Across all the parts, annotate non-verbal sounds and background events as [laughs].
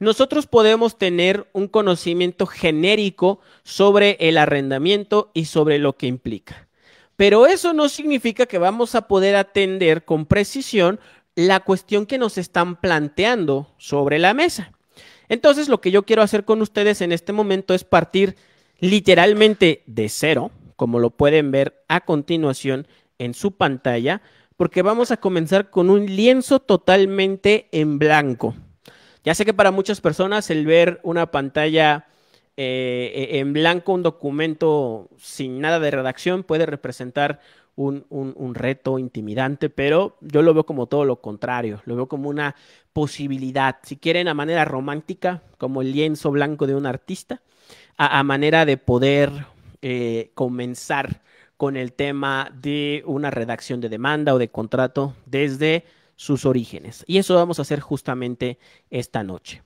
Nosotros podemos tener un conocimiento genérico sobre el arrendamiento y sobre lo que implica. Pero eso no significa que vamos a poder atender con precisión la cuestión que nos están planteando sobre la mesa. Entonces, lo que yo quiero hacer con ustedes en este momento es partir literalmente de cero, como lo pueden ver a continuación en su pantalla, porque vamos a comenzar con un lienzo totalmente en blanco. Ya sé que para muchas personas el ver una pantalla eh, e, en blanco, un documento sin nada de redacción puede representar un, reto intimidante, pero yo lo veo como todo lo contrario, lo veo como una posibilidad, si quieren, a manera romántica, como el lienzo blanco de un artista, a, manera de poder eh, comenzar con el tema de una redacción de demanda o de contrato desde sus orígenes. Y eso vamos a hacer justamente esta noche.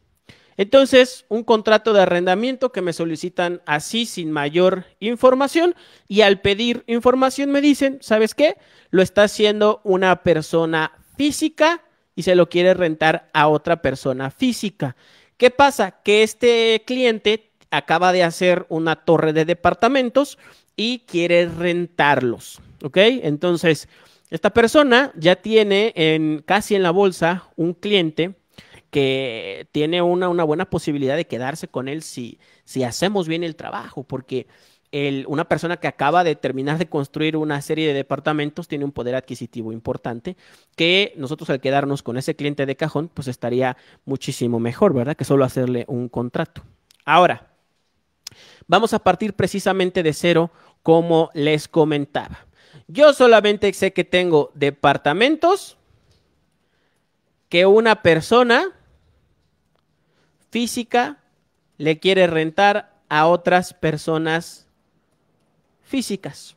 Entonces, un contrato de arrendamiento que me solicitan así sin mayor información y al pedir información me dicen, ¿sabes qué? Lo está haciendo una persona física y se lo quiere rentar a otra persona física. ¿Qué pasa? Que este cliente acaba de hacer una torre de departamentos y quiere rentarlos, ¿ok? Entonces, esta persona ya tiene en, casi en la bolsa un cliente que tiene una, buena posibilidad de quedarse con él si, si hacemos bien el trabajo, porque una persona que acaba de terminar de construir una serie de departamentos tiene un poder adquisitivo importante que nosotros al quedarnos con ese cliente de cajón, pues estaría muchísimo mejor, ¿verdad? Que solo hacerle un contrato. Ahora, vamos a partir precisamente de cero, como les comentaba. Yo solamente sé que tengo departamentos que una persona física le quiere rentar a otras personas físicas.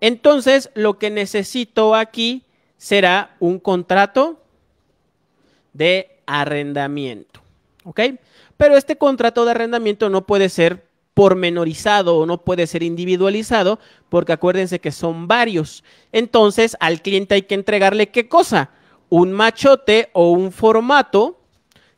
Entonces, lo que necesito aquí será un contrato de arrendamiento. ¿Ok? Pero este contrato de arrendamiento no puede ser pormenorizado o no puede ser individualizado, porque acuérdense que son varios. Entonces, al cliente hay que entregarle qué cosa? Un machote o un formato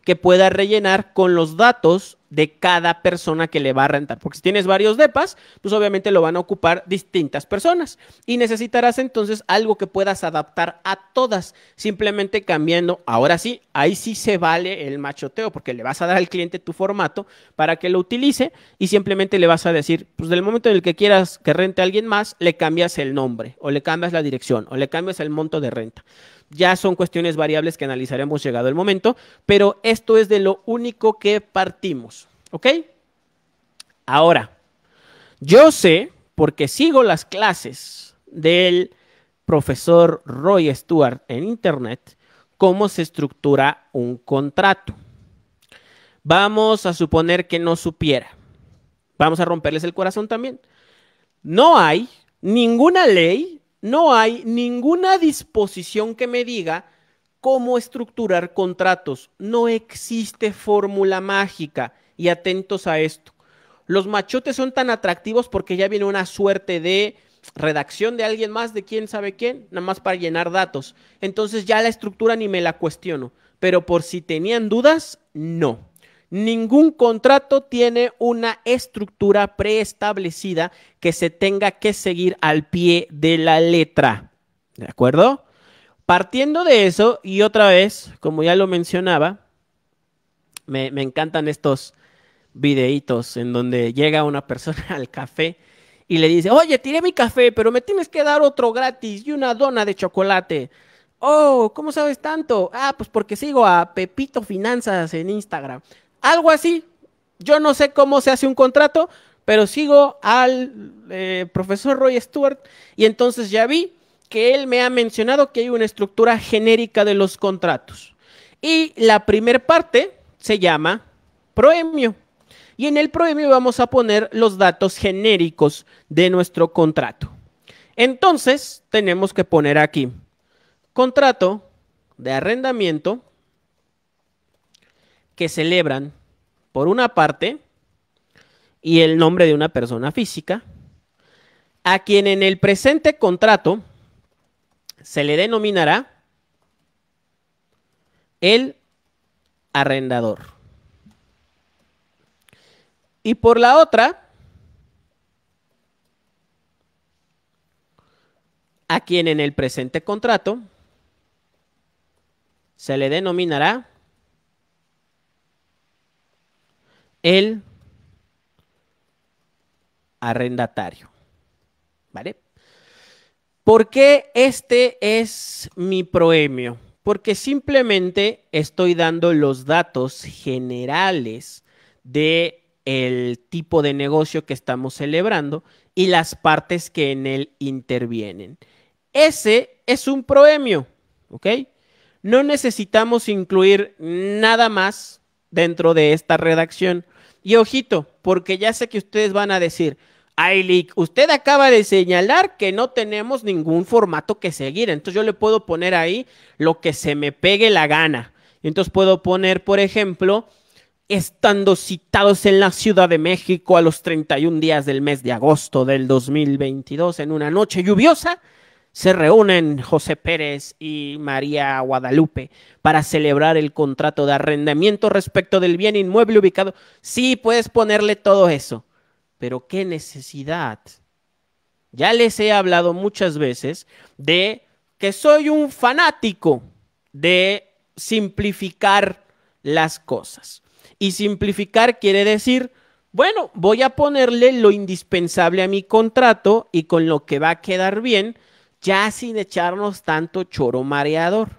que pueda rellenar con los datos de cada persona que le va a rentar. Porque si tienes varios depas, pues obviamente lo van a ocupar distintas personas. Y necesitarás entonces algo que puedas adaptar a todas, simplemente cambiando. Ahora sí, ahí sí se vale el machoteo, porque le vas a dar al cliente tu formato para que lo utilice y simplemente le vas a decir, pues del momento en el que quieras que rente a alguien más, le cambias el nombre o le cambias la dirección o le cambias el monto de renta. Ya son cuestiones variables que analizaremos llegado el momento, pero esto es de lo único que partimos, ¿ok? Ahora, yo sé, porque sigo las clases del profesor Roy Stewart en Internet, cómo se estructura un contrato. Vamos a suponer que no supiera. Vamos a romperles el corazón también. No hay ninguna ley no hay ninguna disposición que me diga cómo estructurar contratos. No existe fórmula mágica. Y atentos a esto. Los machotes son tan atractivos porque ya viene una suerte de redacción de alguien más, de quién sabe quién, nada más para llenar datos. Entonces ya la estructura ni me la cuestiono. Pero por si tenían dudas, no. Ningún contrato tiene una estructura preestablecida que se tenga que seguir al pie de la letra. ¿De acuerdo? Partiendo de eso, y otra vez, como ya lo mencionaba, me, encantan estos videitos en donde llega una persona [laughs] al café y le dice, oye, tiré mi café, pero me tienes que dar otro gratis y una dona de chocolate. Oh, ¿cómo sabes tanto? Ah, pues porque sigo a Pepito Finanzas en Instagram. Algo así. Yo no sé cómo se hace un contrato, pero sigo al eh, profesor Roy Stewart y entonces ya vi que él me ha mencionado que hay una estructura genérica de los contratos. Y la primera parte se llama proemio. Y en el premio vamos a poner los datos genéricos de nuestro contrato. Entonces, tenemos que poner aquí contrato de arrendamiento que celebran, por una parte, y el nombre de una persona física, a quien en el presente contrato se le denominará el arrendador. Y por la otra, a quien en el presente contrato se le denominará el arrendatario. ¿Vale? ¿Por qué este es mi proemio? Porque simplemente estoy dando los datos generales de el tipo de negocio que estamos celebrando y las partes que en él intervienen. Ese es un proemio, ¿ok? No necesitamos incluir nada más dentro de esta redacción y ojito, porque ya sé que ustedes van a decir, Ailik, usted acaba de señalar que no tenemos ningún formato que seguir. Entonces yo le puedo poner ahí lo que se me pegue la gana. Entonces puedo poner, por ejemplo, estando citados en la Ciudad de México a los 31 días del mes de agosto del 2022 en una noche lluviosa, se reúnen José Pérez y María Guadalupe para celebrar el contrato de arrendamiento respecto del bien inmueble ubicado. Sí, puedes ponerle todo eso, pero qué necesidad. Ya les he hablado muchas veces de que soy un fanático de simplificar las cosas. Y simplificar quiere decir, bueno, voy a ponerle lo indispensable a mi contrato y con lo que va a quedar bien ya sin echarnos tanto choro mareador.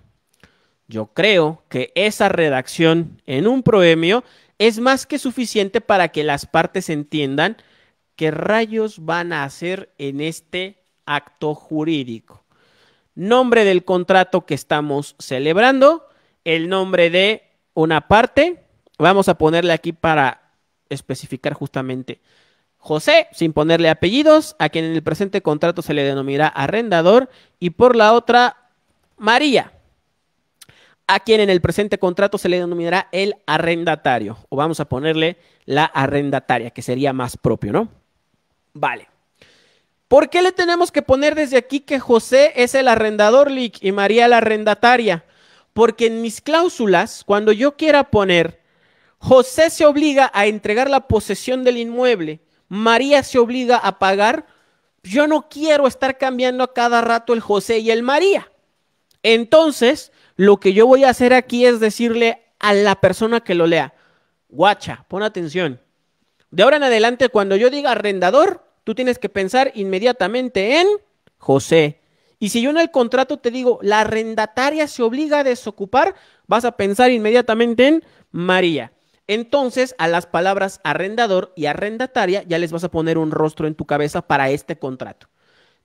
Yo creo que esa redacción en un proemio es más que suficiente para que las partes entiendan qué rayos van a hacer en este acto jurídico. Nombre del contrato que estamos celebrando, el nombre de una parte, vamos a ponerle aquí para especificar justamente José, sin ponerle apellidos, a quien en el presente contrato se le denominará arrendador, y por la otra, María, a quien en el presente contrato se le denominará el arrendatario, o vamos a ponerle la arrendataria, que sería más propio, ¿no? Vale. ¿Por qué le tenemos que poner desde aquí que José es el arrendador, y María la arrendataria? Porque en mis cláusulas, cuando yo quiera poner, José se obliga a entregar la posesión del inmueble María se obliga a pagar. Yo no quiero estar cambiando a cada rato el José y el María. Entonces, lo que yo voy a hacer aquí es decirle a la persona que lo lea, guacha, pon atención. De ahora en adelante, cuando yo diga arrendador, tú tienes que pensar inmediatamente en José. Y si yo en el contrato te digo, la arrendataria se obliga a desocupar, vas a pensar inmediatamente en María. Entonces, a las palabras arrendador y arrendataria ya les vas a poner un rostro en tu cabeza para este contrato.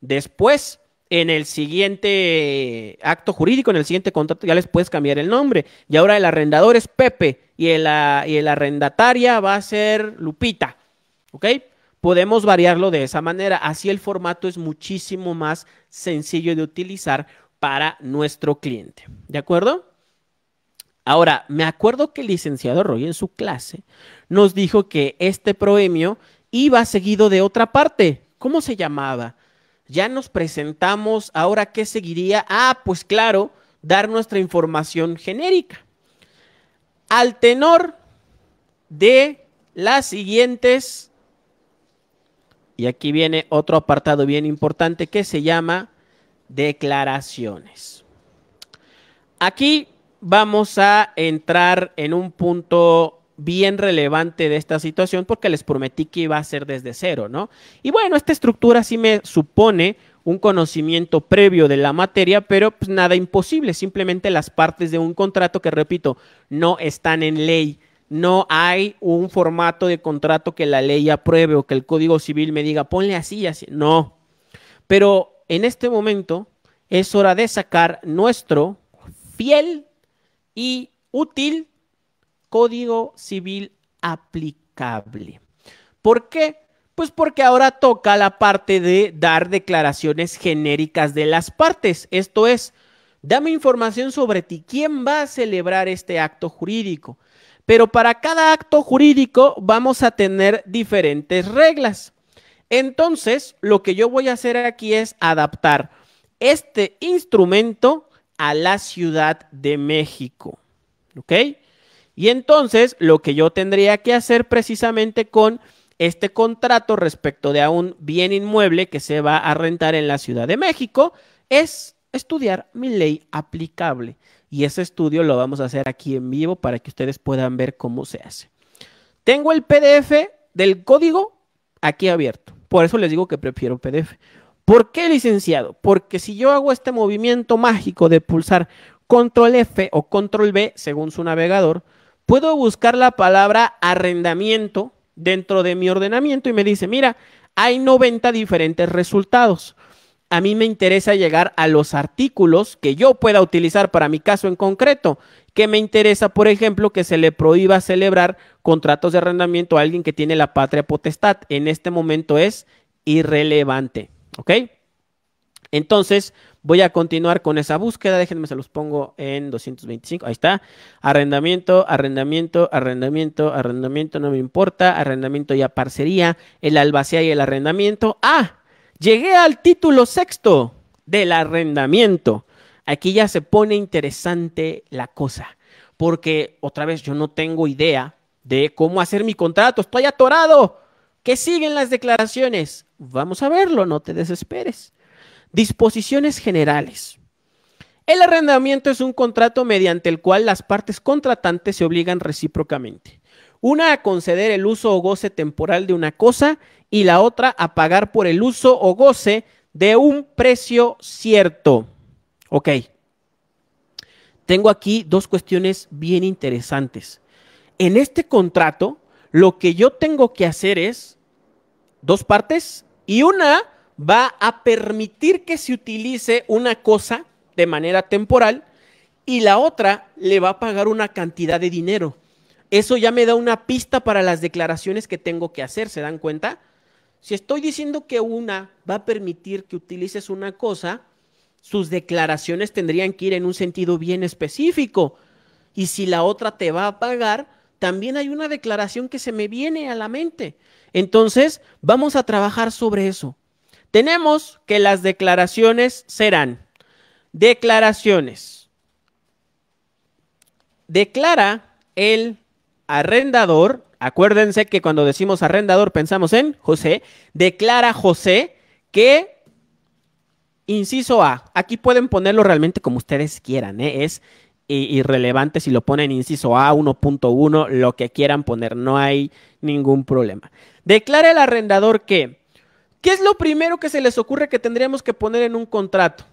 Después, en el siguiente acto jurídico, en el siguiente contrato, ya les puedes cambiar el nombre. Y ahora el arrendador es Pepe y el, ah, arrendataria va a ser Lupita. ¿Ok? Podemos variarlo de esa manera. Así el formato es muchísimo más sencillo de utilizar para nuestro cliente. ¿De acuerdo? Ahora, me acuerdo que el licenciado Roy en su clase nos dijo que este proemio iba seguido de otra parte. ¿Cómo se llamaba? Ya nos presentamos, ahora qué seguiría? Ah, pues claro, dar nuestra información genérica. Al tenor de las siguientes, y aquí viene otro apartado bien importante que se llama declaraciones. Aquí vamos a entrar en un punto bien relevante de esta situación porque les prometí que iba a ser desde cero, ¿no? Y bueno, esta estructura sí me supone un conocimiento previo de la materia, pero pues nada imposible, simplemente las partes de un contrato que, repito, no están en ley. No hay un formato de contrato que la ley apruebe o que el Código Civil me diga, ponle así, y así. No. Pero en este momento es hora de sacar nuestro fiel y útil, Código Civil aplicable. ¿Por qué? Pues porque ahora toca la parte de dar declaraciones genéricas de las partes. Esto es, dame información sobre ti, quién va a celebrar este acto jurídico. Pero para cada acto jurídico vamos a tener diferentes reglas. Entonces, lo que yo voy a hacer aquí es adaptar este instrumento a la Ciudad de México. ¿Ok? Y entonces lo que yo tendría que hacer precisamente con este contrato respecto de a un bien inmueble que se va a rentar en la Ciudad de México es estudiar mi ley aplicable. Y ese estudio lo vamos a hacer aquí en vivo para que ustedes puedan ver cómo se hace. Tengo el PDF del código aquí abierto. Por eso les digo que prefiero PDF, ¿Por qué, licenciado? Porque si yo hago este movimiento mágico de pulsar control F o control B, según su navegador, puedo buscar la palabra arrendamiento dentro de mi ordenamiento y me dice, mira, hay 90 diferentes resultados. A mí me interesa llegar a los artículos que yo pueda utilizar para mi caso en concreto, que me interesa, por ejemplo, que se le prohíba celebrar contratos de arrendamiento a alguien que tiene la patria potestad. En este momento es irrelevante. ¿Ok? Entonces, voy a continuar con esa búsqueda. Déjenme, se los pongo en 225. Ahí está. Arrendamiento, arrendamiento, arrendamiento, arrendamiento, no me importa. Arrendamiento y aparcería, parcería. El albacea y el arrendamiento. ¡Ah! Llegué al título sexto del arrendamiento. Aquí ya se pone interesante la cosa. Porque, otra vez, yo no tengo idea de cómo hacer mi contrato. Estoy atorado. ¿Qué siguen las declaraciones? Vamos a verlo, no te desesperes. Disposiciones generales. El arrendamiento es un contrato mediante el cual las partes contratantes se obligan recíprocamente. Una a conceder el uso o goce temporal de una cosa y la otra a pagar por el uso o goce de un precio cierto. Ok. Tengo aquí dos cuestiones bien interesantes. En este contrato, lo que yo tengo que hacer es dos partes y una va a permitir que se utilice una cosa de manera temporal y la otra le va a pagar una cantidad de dinero. Eso ya me da una pista para las declaraciones que tengo que hacer, ¿se dan cuenta? Si estoy diciendo que una va a permitir que utilices una cosa, sus declaraciones tendrían que ir en un sentido bien específico. Y si la otra te va a pagar, también hay una declaración que se me viene a la mente. Entonces, vamos a trabajar sobre eso. Tenemos que las declaraciones serán declaraciones. Declara el arrendador, acuérdense que cuando decimos arrendador pensamos en José, declara José que, inciso A, aquí pueden ponerlo realmente como ustedes quieran, ¿eh? es irrelevante si lo ponen inciso A 1.1, lo que quieran poner, no hay ningún problema. Declara el arrendador que, ¿qué es lo primero que se les ocurre que tendríamos que poner en un contrato?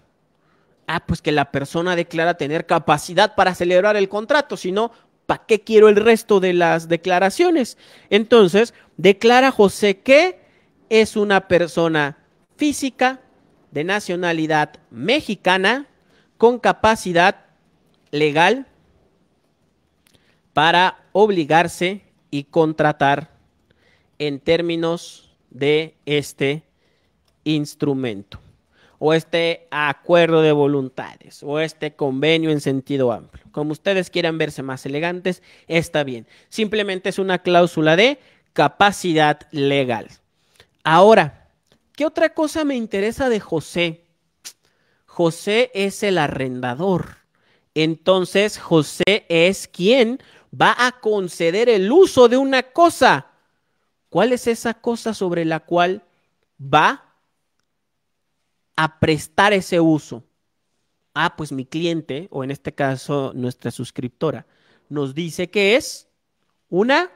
Ah, pues que la persona declara tener capacidad para celebrar el contrato, si no, ¿para qué quiero el resto de las declaraciones? Entonces, declara José que es una persona física de nacionalidad mexicana con capacidad legal para obligarse y contratar en términos de este instrumento o este acuerdo de voluntades o este convenio en sentido amplio. Como ustedes quieran verse más elegantes, está bien. Simplemente es una cláusula de capacidad legal. Ahora, ¿qué otra cosa me interesa de José? José es el arrendador entonces José es quien va a conceder el uso de una cosa. ¿Cuál es esa cosa sobre la cual va a prestar ese uso? Ah, pues mi cliente, o en este caso nuestra suscriptora, nos dice que es una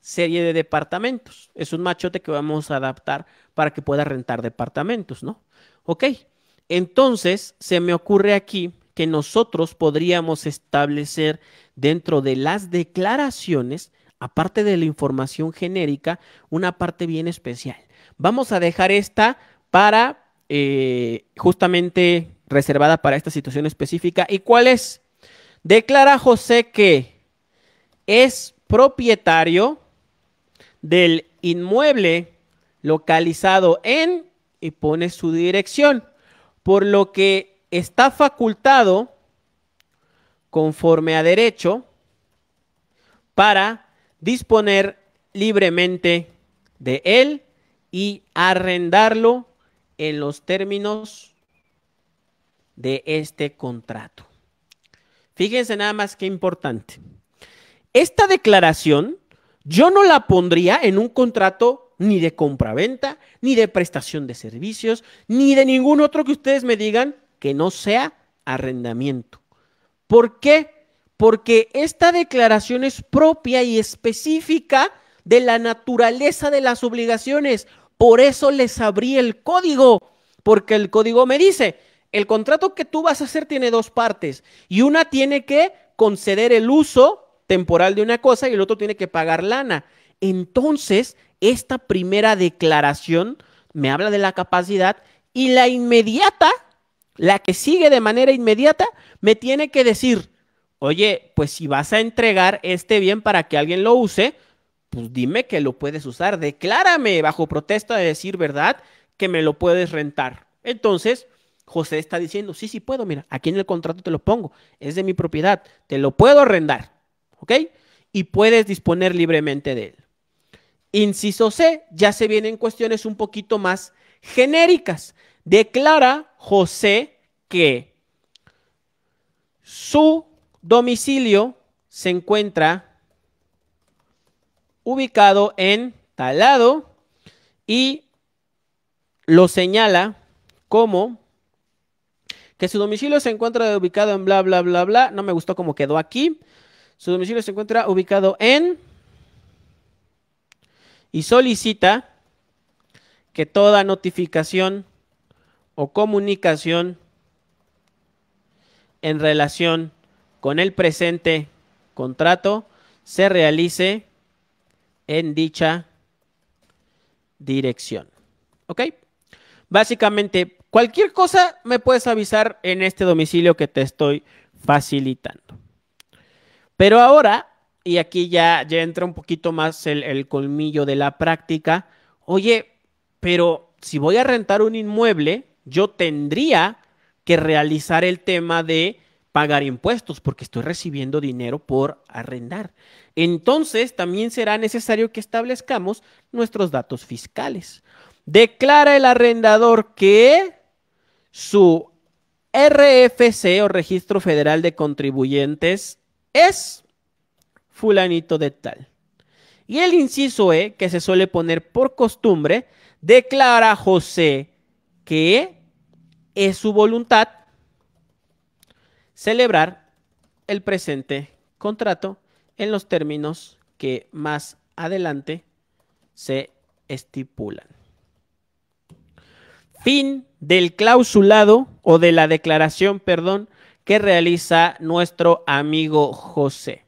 serie de departamentos. Es un machote que vamos a adaptar para que pueda rentar departamentos, ¿no? Ok, entonces se me ocurre aquí que nosotros podríamos establecer dentro de las declaraciones, aparte de la información genérica, una parte bien especial. Vamos a dejar esta para eh, justamente reservada para esta situación específica. ¿Y cuál es? Declara José que es propietario del inmueble localizado en y pone su dirección, por lo que está facultado conforme a derecho para disponer libremente de él y arrendarlo en los términos de este contrato. Fíjense nada más que importante. Esta declaración yo no la pondría en un contrato ni de compraventa, ni de prestación de servicios, ni de ningún otro que ustedes me digan que no sea arrendamiento. ¿Por qué? Porque esta declaración es propia y específica de la naturaleza de las obligaciones. Por eso les abrí el código, porque el código me dice, el contrato que tú vas a hacer tiene dos partes y una tiene que conceder el uso temporal de una cosa y el otro tiene que pagar lana. Entonces, esta primera declaración me habla de la capacidad y la inmediata la que sigue de manera inmediata, me tiene que decir, oye, pues si vas a entregar este bien para que alguien lo use, pues dime que lo puedes usar, declárame bajo protesta de decir verdad que me lo puedes rentar. Entonces, José está diciendo, sí, sí puedo, mira, aquí en el contrato te lo pongo, es de mi propiedad, te lo puedo arrendar, ¿ok? Y puedes disponer libremente de él. Inciso C, ya se vienen cuestiones un poquito más genéricas. Declara José que su domicilio se encuentra ubicado en tal lado y lo señala como que su domicilio se encuentra ubicado en bla, bla, bla, bla. No me gustó cómo quedó aquí. Su domicilio se encuentra ubicado en y solicita que toda notificación o comunicación en relación con el presente contrato se realice en dicha dirección. ¿Ok? Básicamente, cualquier cosa me puedes avisar en este domicilio que te estoy facilitando. Pero ahora, y aquí ya, ya entra un poquito más el colmillo de la práctica, oye, pero si voy a rentar un inmueble, yo tendría que realizar el tema de pagar impuestos porque estoy recibiendo dinero por arrendar. Entonces, también será necesario que establezcamos nuestros datos fiscales. Declara el arrendador que su RFC o Registro Federal de Contribuyentes es fulanito de tal. Y el inciso E, que se suele poner por costumbre, declara José que es su voluntad celebrar el presente contrato en los términos que más adelante se estipulan. Fin del clausulado o de la declaración, perdón, que realiza nuestro amigo José.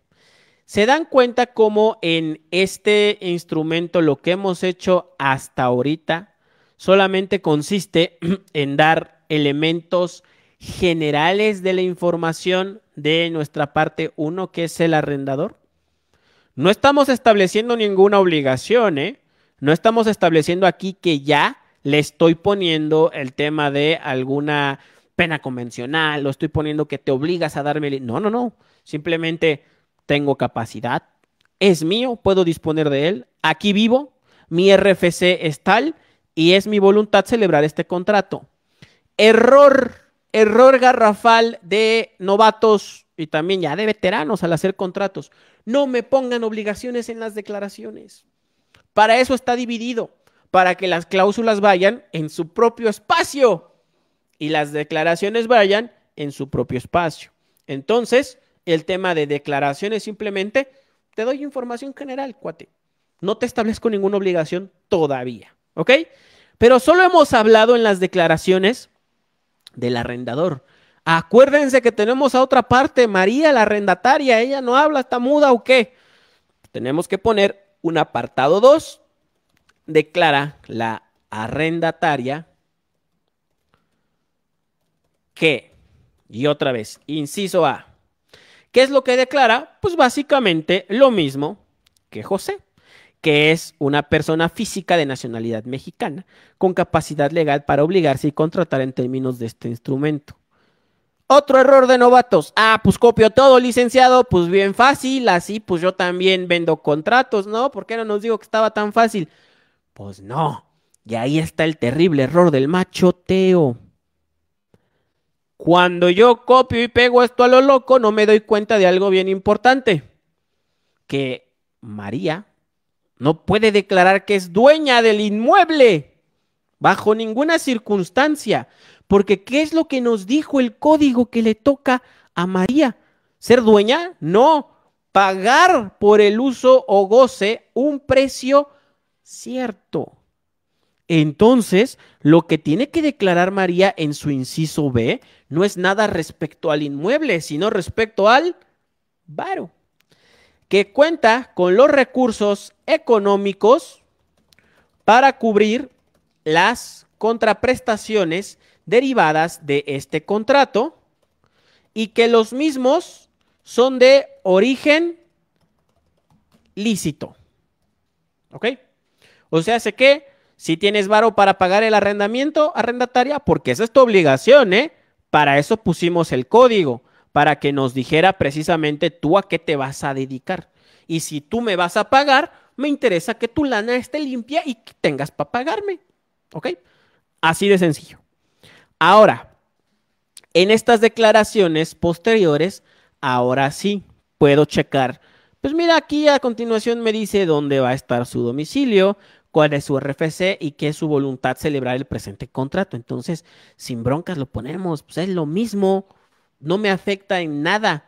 Se dan cuenta cómo en este instrumento lo que hemos hecho hasta ahorita solamente consiste [clears throat] en dar elementos generales de la información de nuestra parte 1, que es el arrendador. No estamos estableciendo ninguna obligación, ¿eh? No estamos estableciendo aquí que ya le estoy poniendo el tema de alguna pena convencional, lo estoy poniendo que te obligas a darme... No, no, no. Simplemente tengo capacidad, es mío, puedo disponer de él, aquí vivo, mi RFC es tal y es mi voluntad celebrar este contrato. Error, error garrafal de novatos y también ya de veteranos al hacer contratos. No me pongan obligaciones en las declaraciones. Para eso está dividido, para que las cláusulas vayan en su propio espacio y las declaraciones vayan en su propio espacio. Entonces, el tema de declaraciones simplemente te doy información general, cuate. No te establezco ninguna obligación todavía. ¿Ok? Pero solo hemos hablado en las declaraciones del arrendador. Acuérdense que tenemos a otra parte, María, la arrendataria, ella no habla, está muda o qué. Tenemos que poner un apartado 2, declara la arrendataria que, y otra vez, inciso A, ¿qué es lo que declara? Pues básicamente lo mismo que José que es una persona física de nacionalidad mexicana, con capacidad legal para obligarse y contratar en términos de este instrumento. Otro error de novatos. Ah, pues copio todo, licenciado, pues bien fácil, así pues yo también vendo contratos, ¿no? ¿Por qué no nos digo que estaba tan fácil? Pues no. Y ahí está el terrible error del machoteo. Cuando yo copio y pego esto a lo loco, no me doy cuenta de algo bien importante. Que María, no puede declarar que es dueña del inmueble bajo ninguna circunstancia, porque ¿qué es lo que nos dijo el código que le toca a María? ¿Ser dueña? No, pagar por el uso o goce un precio cierto. Entonces, lo que tiene que declarar María en su inciso B no es nada respecto al inmueble, sino respecto al varo que cuenta con los recursos económicos para cubrir las contraprestaciones derivadas de este contrato y que los mismos son de origen lícito. ¿Ok? O sea, sé que si tienes varo para pagar el arrendamiento arrendataria, porque esa es tu obligación, ¿eh? Para eso pusimos el código para que nos dijera precisamente tú a qué te vas a dedicar. Y si tú me vas a pagar, me interesa que tu lana esté limpia y que tengas para pagarme. ¿Ok? Así de sencillo. Ahora, en estas declaraciones posteriores, ahora sí puedo checar. Pues mira, aquí a continuación me dice dónde va a estar su domicilio, cuál es su RFC y qué es su voluntad celebrar el presente contrato. Entonces, sin broncas lo ponemos, pues es lo mismo no me afecta en nada.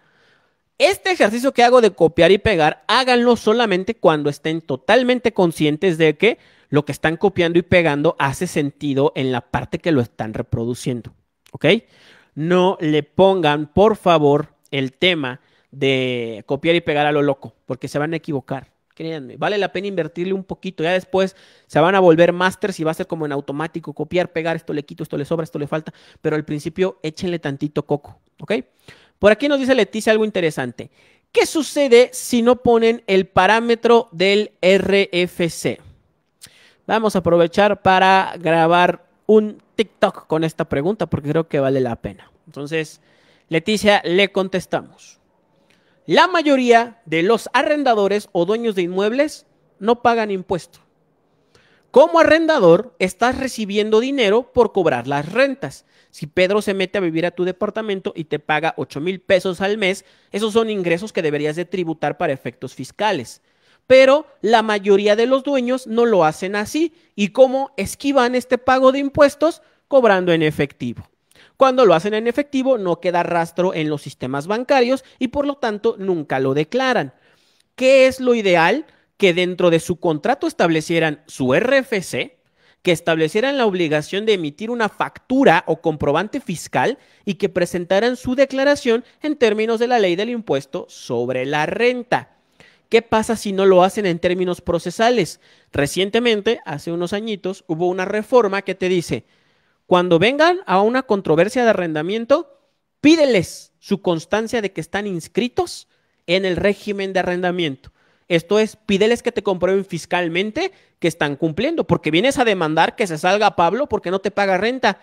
Este ejercicio que hago de copiar y pegar, háganlo solamente cuando estén totalmente conscientes de que lo que están copiando y pegando hace sentido en la parte que lo están reproduciendo. ¿Ok? No le pongan, por favor, el tema de copiar y pegar a lo loco, porque se van a equivocar. Créanme, vale la pena invertirle un poquito. Ya después se van a volver masters y va a ser como en automático, copiar, pegar, esto le quito, esto le sobra, esto le falta. Pero al principio échenle tantito coco, ¿Ok? Por aquí nos dice Leticia algo interesante. ¿Qué sucede si no ponen el parámetro del RFC? Vamos a aprovechar para grabar un TikTok con esta pregunta porque creo que vale la pena. Entonces, Leticia, le contestamos. La mayoría de los arrendadores o dueños de inmuebles no pagan impuesto. Como arrendador, estás recibiendo dinero por cobrar las rentas. Si Pedro se mete a vivir a tu departamento y te paga 8 mil pesos al mes, esos son ingresos que deberías de tributar para efectos fiscales. Pero la mayoría de los dueños no lo hacen así. ¿Y cómo esquivan este pago de impuestos? Cobrando en efectivo. Cuando lo hacen en efectivo no queda rastro en los sistemas bancarios y por lo tanto nunca lo declaran. ¿Qué es lo ideal? Que dentro de su contrato establecieran su RFC, que establecieran la obligación de emitir una factura o comprobante fiscal y que presentaran su declaración en términos de la ley del impuesto sobre la renta. ¿Qué pasa si no lo hacen en términos procesales? Recientemente, hace unos añitos, hubo una reforma que te dice, cuando vengan a una controversia de arrendamiento, pídeles su constancia de que están inscritos en el régimen de arrendamiento. Esto es, pídeles que te comprueben fiscalmente que están cumpliendo, porque vienes a demandar que se salga Pablo porque no te paga renta.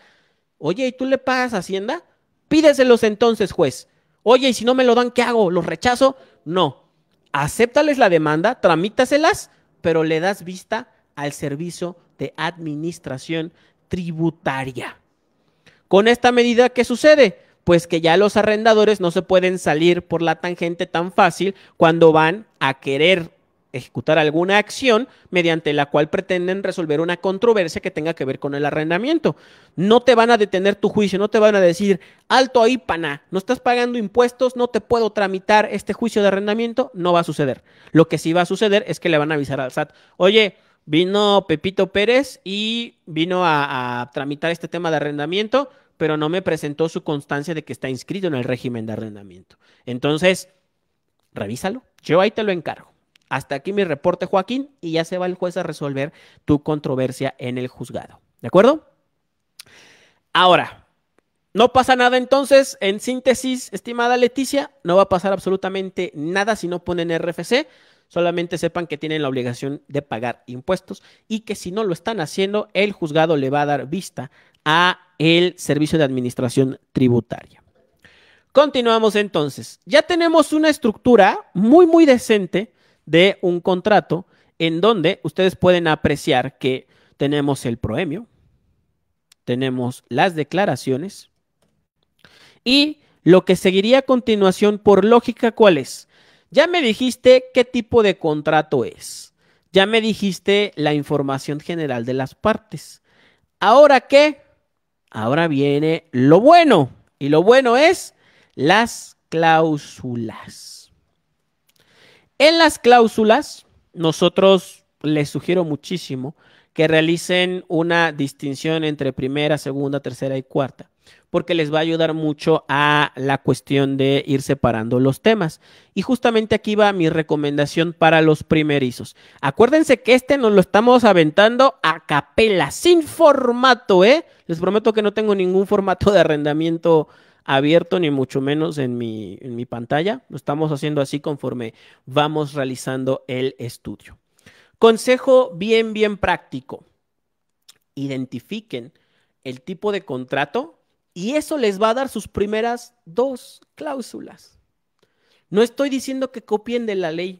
Oye, ¿y tú le pagas Hacienda? Pídeselos entonces, juez. Oye, ¿y si no me lo dan, qué hago? ¿Los rechazo? No. Acéptales la demanda, tramítaselas, pero le das vista al servicio de administración tributaria. Con esta medida, ¿qué sucede? pues que ya los arrendadores no se pueden salir por la tangente tan fácil cuando van a querer ejecutar alguna acción mediante la cual pretenden resolver una controversia que tenga que ver con el arrendamiento. No te van a detener tu juicio, no te van a decir, alto ahí, pana, no estás pagando impuestos, no te puedo tramitar este juicio de arrendamiento, no va a suceder. Lo que sí va a suceder es que le van a avisar al SAT, oye, vino Pepito Pérez y vino a, a tramitar este tema de arrendamiento, pero no me presentó su constancia de que está inscrito en el régimen de arrendamiento. Entonces, revísalo. Yo ahí te lo encargo. Hasta aquí mi reporte, Joaquín, y ya se va el juez a resolver tu controversia en el juzgado. ¿De acuerdo? Ahora, no pasa nada entonces, en síntesis, estimada Leticia, no va a pasar absolutamente nada si no ponen RFC. Solamente sepan que tienen la obligación de pagar impuestos y que si no lo están haciendo, el juzgado le va a dar vista a el Servicio de Administración Tributaria. Continuamos entonces. Ya tenemos una estructura muy, muy decente de un contrato en donde ustedes pueden apreciar que tenemos el proemio, tenemos las declaraciones y lo que seguiría a continuación por lógica, ¿cuál es? Ya me dijiste qué tipo de contrato es. Ya me dijiste la información general de las partes. Ahora, ¿qué? Ahora viene lo bueno. Y lo bueno es las cláusulas. En las cláusulas, nosotros les sugiero muchísimo que realicen una distinción entre primera, segunda, tercera y cuarta porque les va a ayudar mucho a la cuestión de ir separando los temas. Y justamente aquí va mi recomendación para los primerizos. Acuérdense que este nos lo estamos aventando a capela, sin formato, ¿eh? Les prometo que no tengo ningún formato de arrendamiento abierto, ni mucho menos en mi, en mi pantalla. Lo estamos haciendo así conforme vamos realizando el estudio. Consejo bien, bien práctico. Identifiquen el tipo de contrato y eso les va a dar sus primeras dos cláusulas. No estoy diciendo que copien de la ley,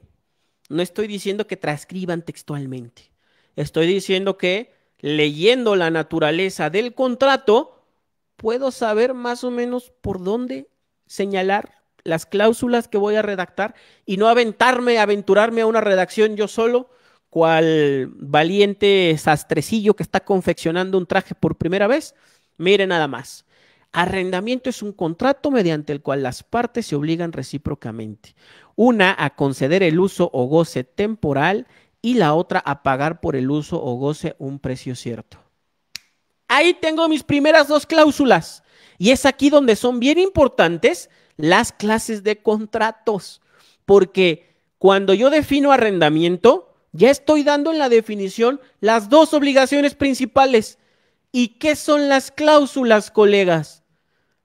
no estoy diciendo que transcriban textualmente, estoy diciendo que leyendo la naturaleza del contrato, puedo saber más o menos por dónde señalar las cláusulas que voy a redactar y no aventarme, aventurarme a una redacción yo solo, cual valiente sastrecillo que está confeccionando un traje por primera vez. Mire nada más. Arrendamiento es un contrato mediante el cual las partes se obligan recíprocamente, una a conceder el uso o goce temporal y la otra a pagar por el uso o goce un precio cierto. Ahí tengo mis primeras dos cláusulas y es aquí donde son bien importantes las clases de contratos, porque cuando yo defino arrendamiento, ya estoy dando en la definición las dos obligaciones principales. ¿Y qué son las cláusulas, colegas?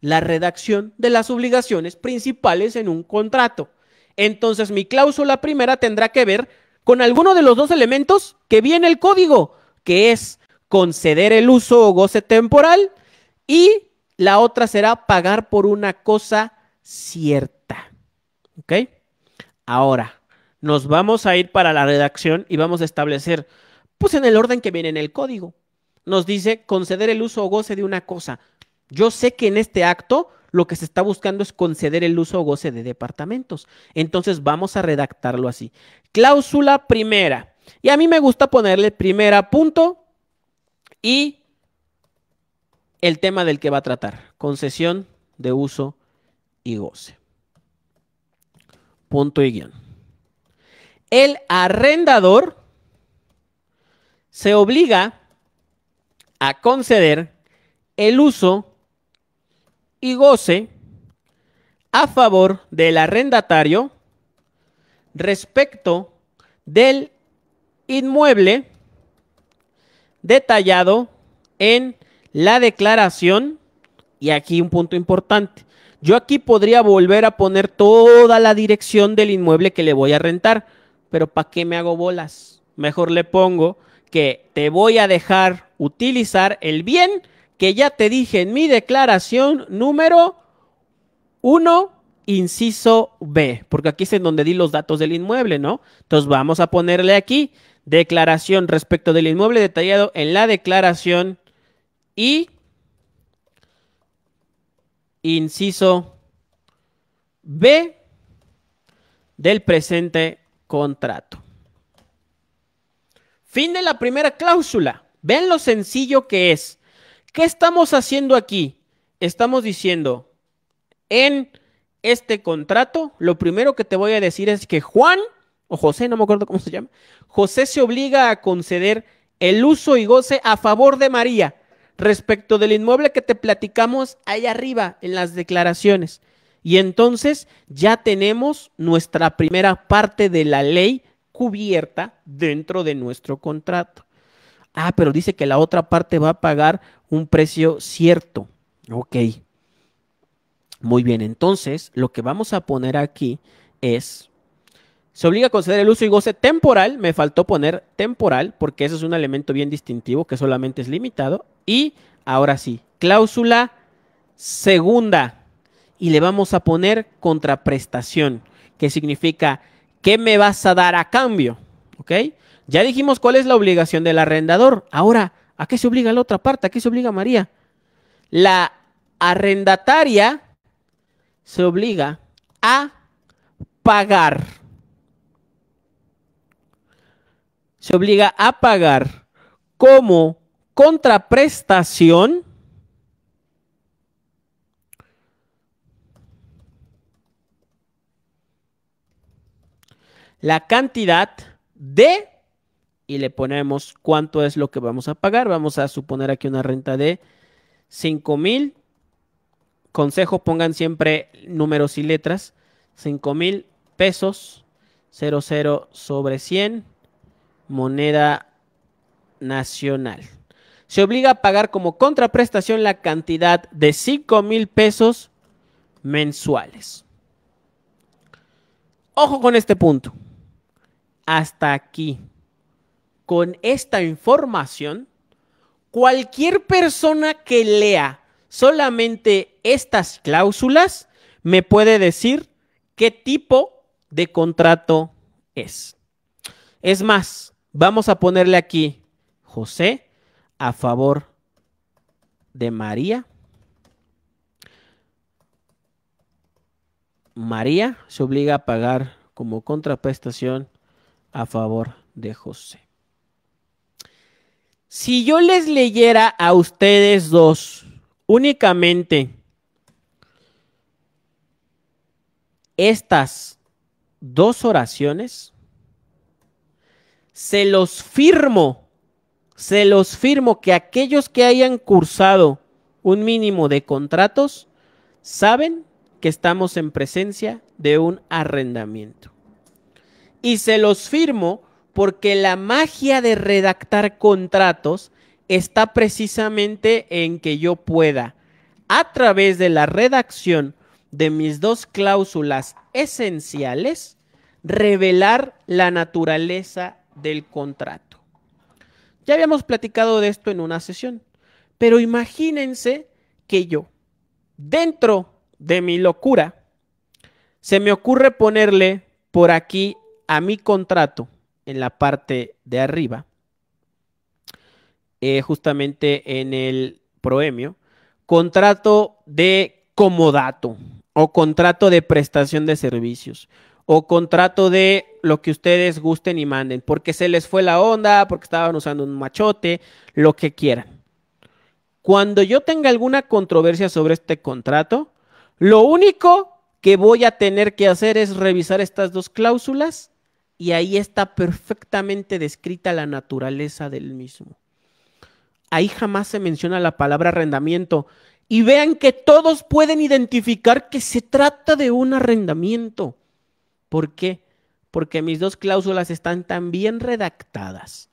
la redacción de las obligaciones principales en un contrato. Entonces mi cláusula primera tendrá que ver con alguno de los dos elementos que viene el código, que es conceder el uso o goce temporal y la otra será pagar por una cosa cierta. ¿Ok? Ahora, nos vamos a ir para la redacción y vamos a establecer, pues en el orden que viene en el código. Nos dice conceder el uso o goce de una cosa. Yo sé que en este acto lo que se está buscando es conceder el uso o goce de departamentos. Entonces vamos a redactarlo así. Cláusula primera. Y a mí me gusta ponerle primera punto y el tema del que va a tratar. Concesión de uso y goce. Punto y guión. El arrendador se obliga a conceder el uso y goce a favor del arrendatario respecto del inmueble detallado en la declaración. Y aquí un punto importante. Yo aquí podría volver a poner toda la dirección del inmueble que le voy a rentar, pero ¿para qué me hago bolas? Mejor le pongo que te voy a dejar utilizar el bien que ya te dije en mi declaración número 1, inciso B, porque aquí es en donde di los datos del inmueble, ¿no? Entonces vamos a ponerle aquí declaración respecto del inmueble detallado en la declaración y inciso B del presente contrato. Fin de la primera cláusula. ven lo sencillo que es. ¿Qué estamos haciendo aquí? Estamos diciendo, en este contrato, lo primero que te voy a decir es que Juan, o José, no me acuerdo cómo se llama, José se obliga a conceder el uso y goce a favor de María respecto del inmueble que te platicamos ahí arriba en las declaraciones. Y entonces ya tenemos nuestra primera parte de la ley cubierta dentro de nuestro contrato. Ah, pero dice que la otra parte va a pagar un precio cierto. Ok. Muy bien, entonces lo que vamos a poner aquí es, se obliga a conceder el uso y goce temporal, me faltó poner temporal porque ese es un elemento bien distintivo que solamente es limitado. Y ahora sí, cláusula segunda y le vamos a poner contraprestación, que significa, ¿qué me vas a dar a cambio? ¿Ok? Ya dijimos cuál es la obligación del arrendador. Ahora, ¿a qué se obliga la otra parte? ¿A qué se obliga María? La arrendataria se obliga a pagar. Se obliga a pagar como contraprestación la cantidad de y le ponemos cuánto es lo que vamos a pagar. Vamos a suponer aquí una renta de 5 mil. Consejo, pongan siempre números y letras. 5 mil pesos, 00 sobre 100, moneda nacional. Se obliga a pagar como contraprestación la cantidad de 5 mil pesos mensuales. Ojo con este punto. Hasta aquí con esta información, cualquier persona que lea solamente estas cláusulas me puede decir qué tipo de contrato es. Es más, vamos a ponerle aquí José a favor de María. María se obliga a pagar como contraprestación a favor de José. Si yo les leyera a ustedes dos únicamente estas dos oraciones, se los firmo, se los firmo que aquellos que hayan cursado un mínimo de contratos saben que estamos en presencia de un arrendamiento. Y se los firmo porque la magia de redactar contratos está precisamente en que yo pueda, a través de la redacción de mis dos cláusulas esenciales, revelar la naturaleza del contrato. Ya habíamos platicado de esto en una sesión, pero imagínense que yo, dentro de mi locura, se me ocurre ponerle por aquí a mi contrato en la parte de arriba, eh, justamente en el proemio, contrato de comodato o contrato de prestación de servicios o contrato de lo que ustedes gusten y manden, porque se les fue la onda, porque estaban usando un machote, lo que quieran. Cuando yo tenga alguna controversia sobre este contrato, lo único que voy a tener que hacer es revisar estas dos cláusulas y ahí está perfectamente descrita la naturaleza del mismo. Ahí jamás se menciona la palabra arrendamiento. Y vean que todos pueden identificar que se trata de un arrendamiento. ¿Por qué? Porque mis dos cláusulas están tan bien redactadas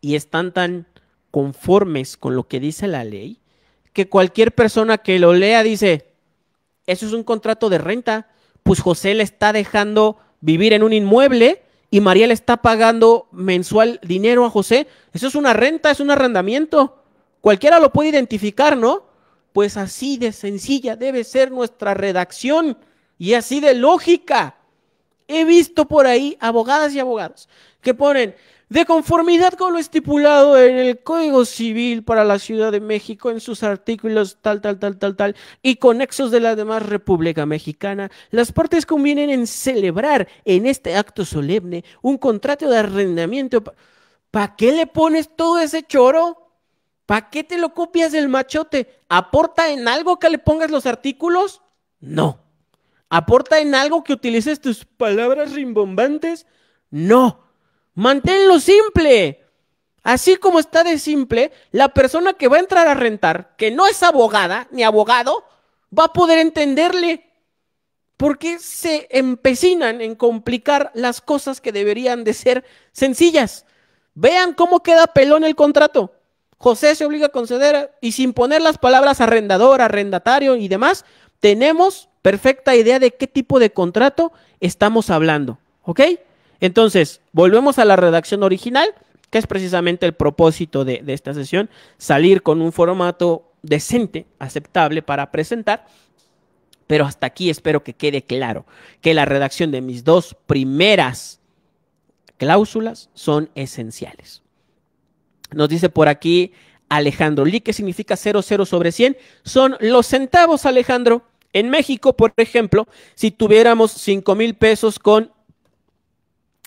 y están tan conformes con lo que dice la ley que cualquier persona que lo lea dice, eso es un contrato de renta, pues José le está dejando vivir en un inmueble y María le está pagando mensual dinero a José, eso es una renta, es un arrendamiento. Cualquiera lo puede identificar, ¿no? Pues así de sencilla debe ser nuestra redacción y así de lógica. He visto por ahí abogadas y abogados que ponen, de conformidad con lo estipulado en el Código Civil para la Ciudad de México en sus artículos tal, tal, tal, tal, tal y conexos de la demás República Mexicana, las partes convienen en celebrar en este acto solemne un contrato de arrendamiento. ¿Para qué le pones todo ese choro? ¿Para qué te lo copias del machote? ¿Aporta en algo que le pongas los artículos? No. ¿Aporta en algo que utilices tus palabras rimbombantes? No. Manténlo simple. Así como está de simple, la persona que va a entrar a rentar, que no es abogada ni abogado, va a poder entenderle. ¿Por qué se empecinan en complicar las cosas que deberían de ser sencillas? Vean cómo queda pelón el contrato. José se obliga a conceder y sin poner las palabras arrendador, arrendatario y demás, tenemos perfecta idea de qué tipo de contrato estamos hablando. ¿Ok? Entonces, volvemos a la redacción original, que es precisamente el propósito de, esta sesión, salir con un formato decente, aceptable para presentar. Pero hasta aquí espero que quede claro que la redacción de mis dos primeras cláusulas son esenciales. Nos dice por aquí Alejandro Lee, que significa 00 sobre 100. Son los centavos, Alejandro. En México, por ejemplo, si tuviéramos 5 mil pesos con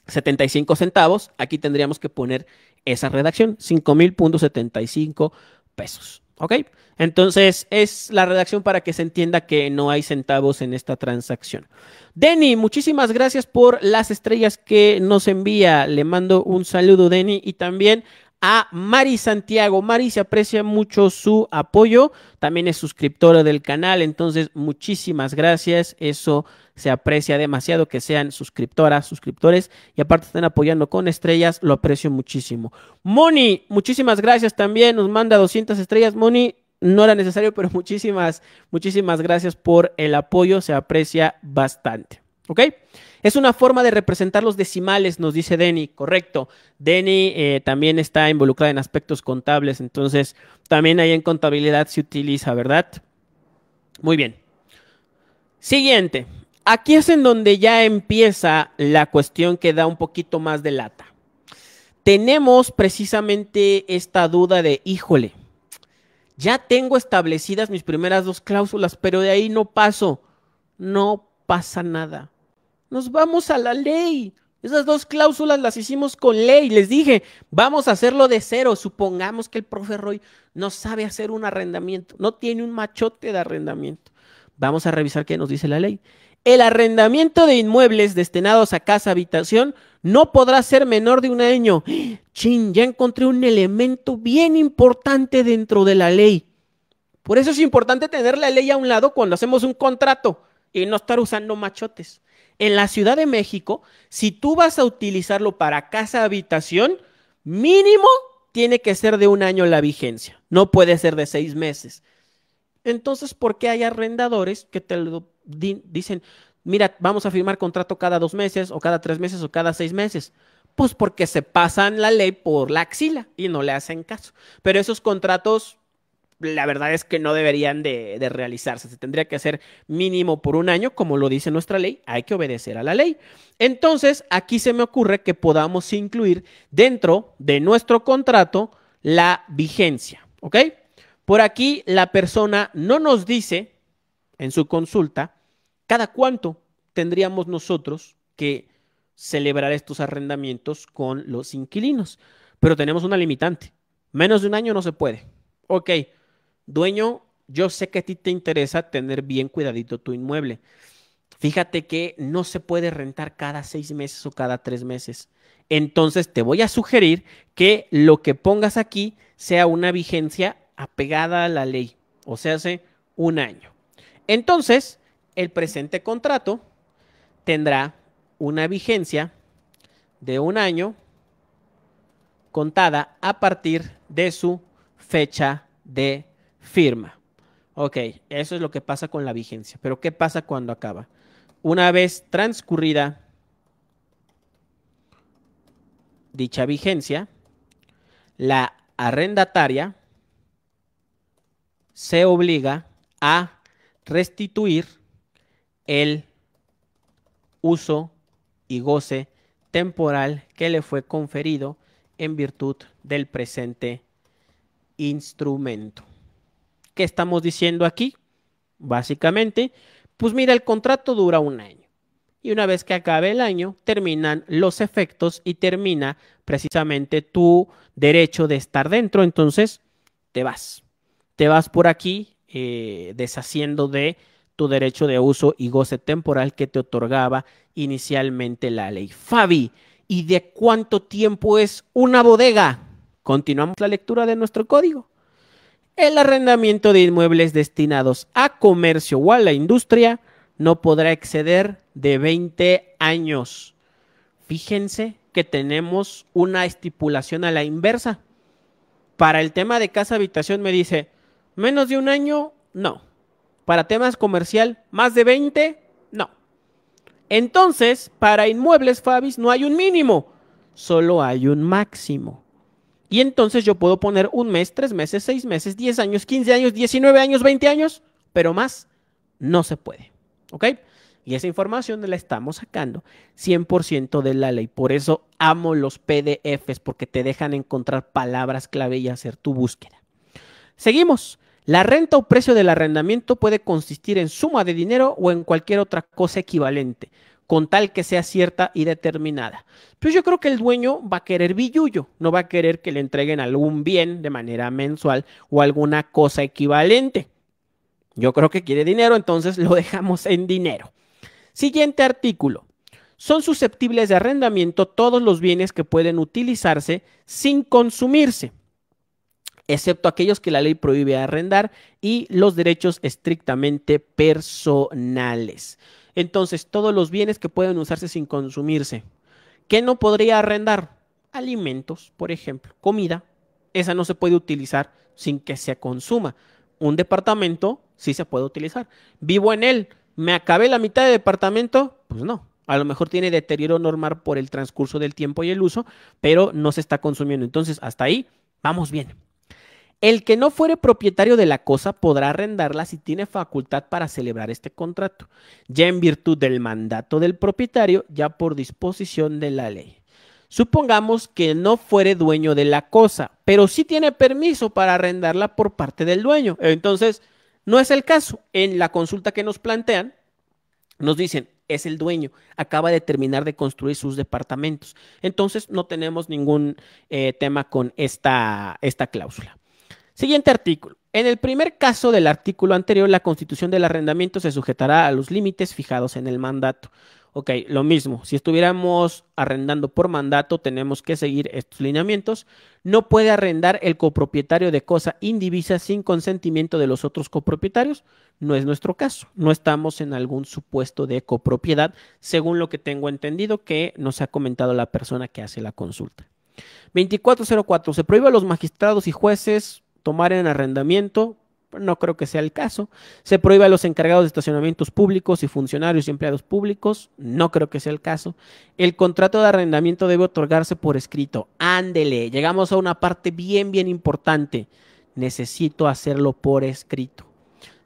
75 centavos, aquí tendríamos que poner esa redacción, 5,000.75 pesos. ¿Ok? Entonces es la redacción para que se entienda que no hay centavos en esta transacción. Denny, muchísimas gracias por las estrellas que nos envía. Le mando un saludo, Denny, y también a Mari Santiago. Mari se aprecia mucho su apoyo, también es suscriptora del canal, entonces muchísimas gracias, eso se aprecia demasiado que sean suscriptoras, suscriptores y aparte están apoyando con estrellas, lo aprecio muchísimo. Moni, muchísimas gracias también, nos manda 200 estrellas, Moni. No era necesario, pero muchísimas, muchísimas gracias por el apoyo, se aprecia bastante. ¿Ok? Es una forma de representar los decimales, nos dice Denny, correcto. Denny eh, también está involucrada en aspectos contables, entonces también ahí en contabilidad se utiliza, ¿verdad? Muy bien. Siguiente. Aquí es en donde ya empieza la cuestión que da un poquito más de lata. Tenemos precisamente esta duda de, híjole, ya tengo establecidas mis primeras dos cláusulas, pero de ahí no paso. No pasa nada. Nos vamos a la ley. Esas dos cláusulas las hicimos con ley. Les dije, vamos a hacerlo de cero. Supongamos que el profe Roy no sabe hacer un arrendamiento, no tiene un machote de arrendamiento. Vamos a revisar qué nos dice la ley. El arrendamiento de inmuebles destinados a casa habitación no podrá ser menor de un año. Chin, ya encontré un elemento bien importante dentro de la ley. Por eso es importante tener la ley a un lado cuando hacemos un contrato y no estar usando machotes. En la Ciudad de México, si tú vas a utilizarlo para casa habitación, mínimo tiene que ser de un año la vigencia, no puede ser de seis meses. Entonces, ¿por qué hay arrendadores que te dicen, mira, vamos a firmar contrato cada dos meses o cada tres meses o cada seis meses? Pues porque se pasan la ley por la axila y no le hacen caso. Pero esos contratos la verdad es que no deberían de, de, realizarse. Se tendría que hacer mínimo por un año, como lo dice nuestra ley, hay que obedecer a la ley. Entonces, aquí se me ocurre que podamos incluir dentro de nuestro contrato la vigencia, ¿ok? Por aquí la persona no nos dice en su consulta cada cuánto tendríamos nosotros que celebrar estos arrendamientos con los inquilinos, pero tenemos una limitante. Menos de un año no se puede. Ok, dueño, yo sé que a ti te interesa tener bien cuidadito tu inmueble. Fíjate que no se puede rentar cada seis meses o cada tres meses. Entonces te voy a sugerir que lo que pongas aquí sea una vigencia apegada a la ley, o sea, hace un año. Entonces, el presente contrato tendrá una vigencia de un año contada a partir de su fecha de firma. Ok, eso es lo que pasa con la vigencia. Pero ¿qué pasa cuando acaba? Una vez transcurrida dicha vigencia, la arrendataria se obliga a restituir el uso y goce temporal que le fue conferido en virtud del presente instrumento. ¿Qué estamos diciendo aquí? Básicamente, pues mira, el contrato dura un año. Y una vez que acabe el año, terminan los efectos y termina precisamente tu derecho de estar dentro. Entonces, te vas. Te vas por aquí eh, deshaciendo de tu derecho de uso y goce temporal que te otorgaba inicialmente la ley. Fabi, ¿y de cuánto tiempo es una bodega? Continuamos la lectura de nuestro código el arrendamiento de inmuebles destinados a comercio o a la industria no podrá exceder de 20 años. Fíjense que tenemos una estipulación a la inversa. Para el tema de casa habitación me dice, menos de un año, no. Para temas comercial, más de 20, no. Entonces, para inmuebles, Fabis, no hay un mínimo, solo hay un máximo. Y entonces yo puedo poner un mes, tres meses, seis meses, diez años, quince años, diecinueve años, veinte años, pero más no se puede. ¿Ok? Y esa información la estamos sacando 100% de la ley. Por eso amo los PDFs porque te dejan encontrar palabras clave y hacer tu búsqueda. Seguimos. La renta o precio del arrendamiento puede consistir en suma de dinero o en cualquier otra cosa equivalente con tal que sea cierta y determinada. Pero pues yo creo que el dueño va a querer billuyo, no va a querer que le entreguen algún bien de manera mensual o alguna cosa equivalente. Yo creo que quiere dinero, entonces lo [laughs] dejamos en dinero. Siguiente artículo. Son susceptibles de arrendamiento todos los bienes que pueden utilizarse sin consumirse, excepto aquellos que la ley prohíbe arrendar y los derechos estrictamente personales. Entonces, todos los bienes que pueden usarse sin consumirse. ¿Qué no podría arrendar? Alimentos, por ejemplo, comida. Esa no se puede utilizar sin que se consuma. Un departamento sí se puede utilizar. Vivo en él. ¿Me acabé la mitad de departamento? Pues no. A lo mejor tiene deterioro normal por el transcurso del tiempo y el uso, pero no se está consumiendo. Entonces, hasta ahí vamos bien. El que no fuere propietario de la cosa podrá arrendarla si tiene facultad para celebrar este contrato, ya en virtud del mandato del propietario, ya por disposición de la ley. Supongamos que no fuere dueño de la cosa, pero sí tiene permiso para arrendarla por parte del dueño. Entonces, no es el caso. En la consulta que nos plantean, nos dicen, es el dueño, acaba de terminar de construir sus departamentos. Entonces, no tenemos ningún eh, tema con esta, esta cláusula. Siguiente artículo. En el primer caso del artículo anterior, la constitución del arrendamiento se sujetará a los límites fijados en el mandato. Ok, lo mismo, si estuviéramos arrendando por mandato, tenemos que seguir estos lineamientos. No puede arrendar el copropietario de cosa indivisa sin consentimiento de los otros copropietarios. No es nuestro caso, no estamos en algún supuesto de copropiedad, según lo que tengo entendido que nos ha comentado la persona que hace la consulta. 2404. Se prohíbe a los magistrados y jueces tomar en arrendamiento, no creo que sea el caso. Se prohíbe a los encargados de estacionamientos públicos y funcionarios y empleados públicos, no creo que sea el caso. El contrato de arrendamiento debe otorgarse por escrito. Ándele, llegamos a una parte bien, bien importante. Necesito hacerlo por escrito.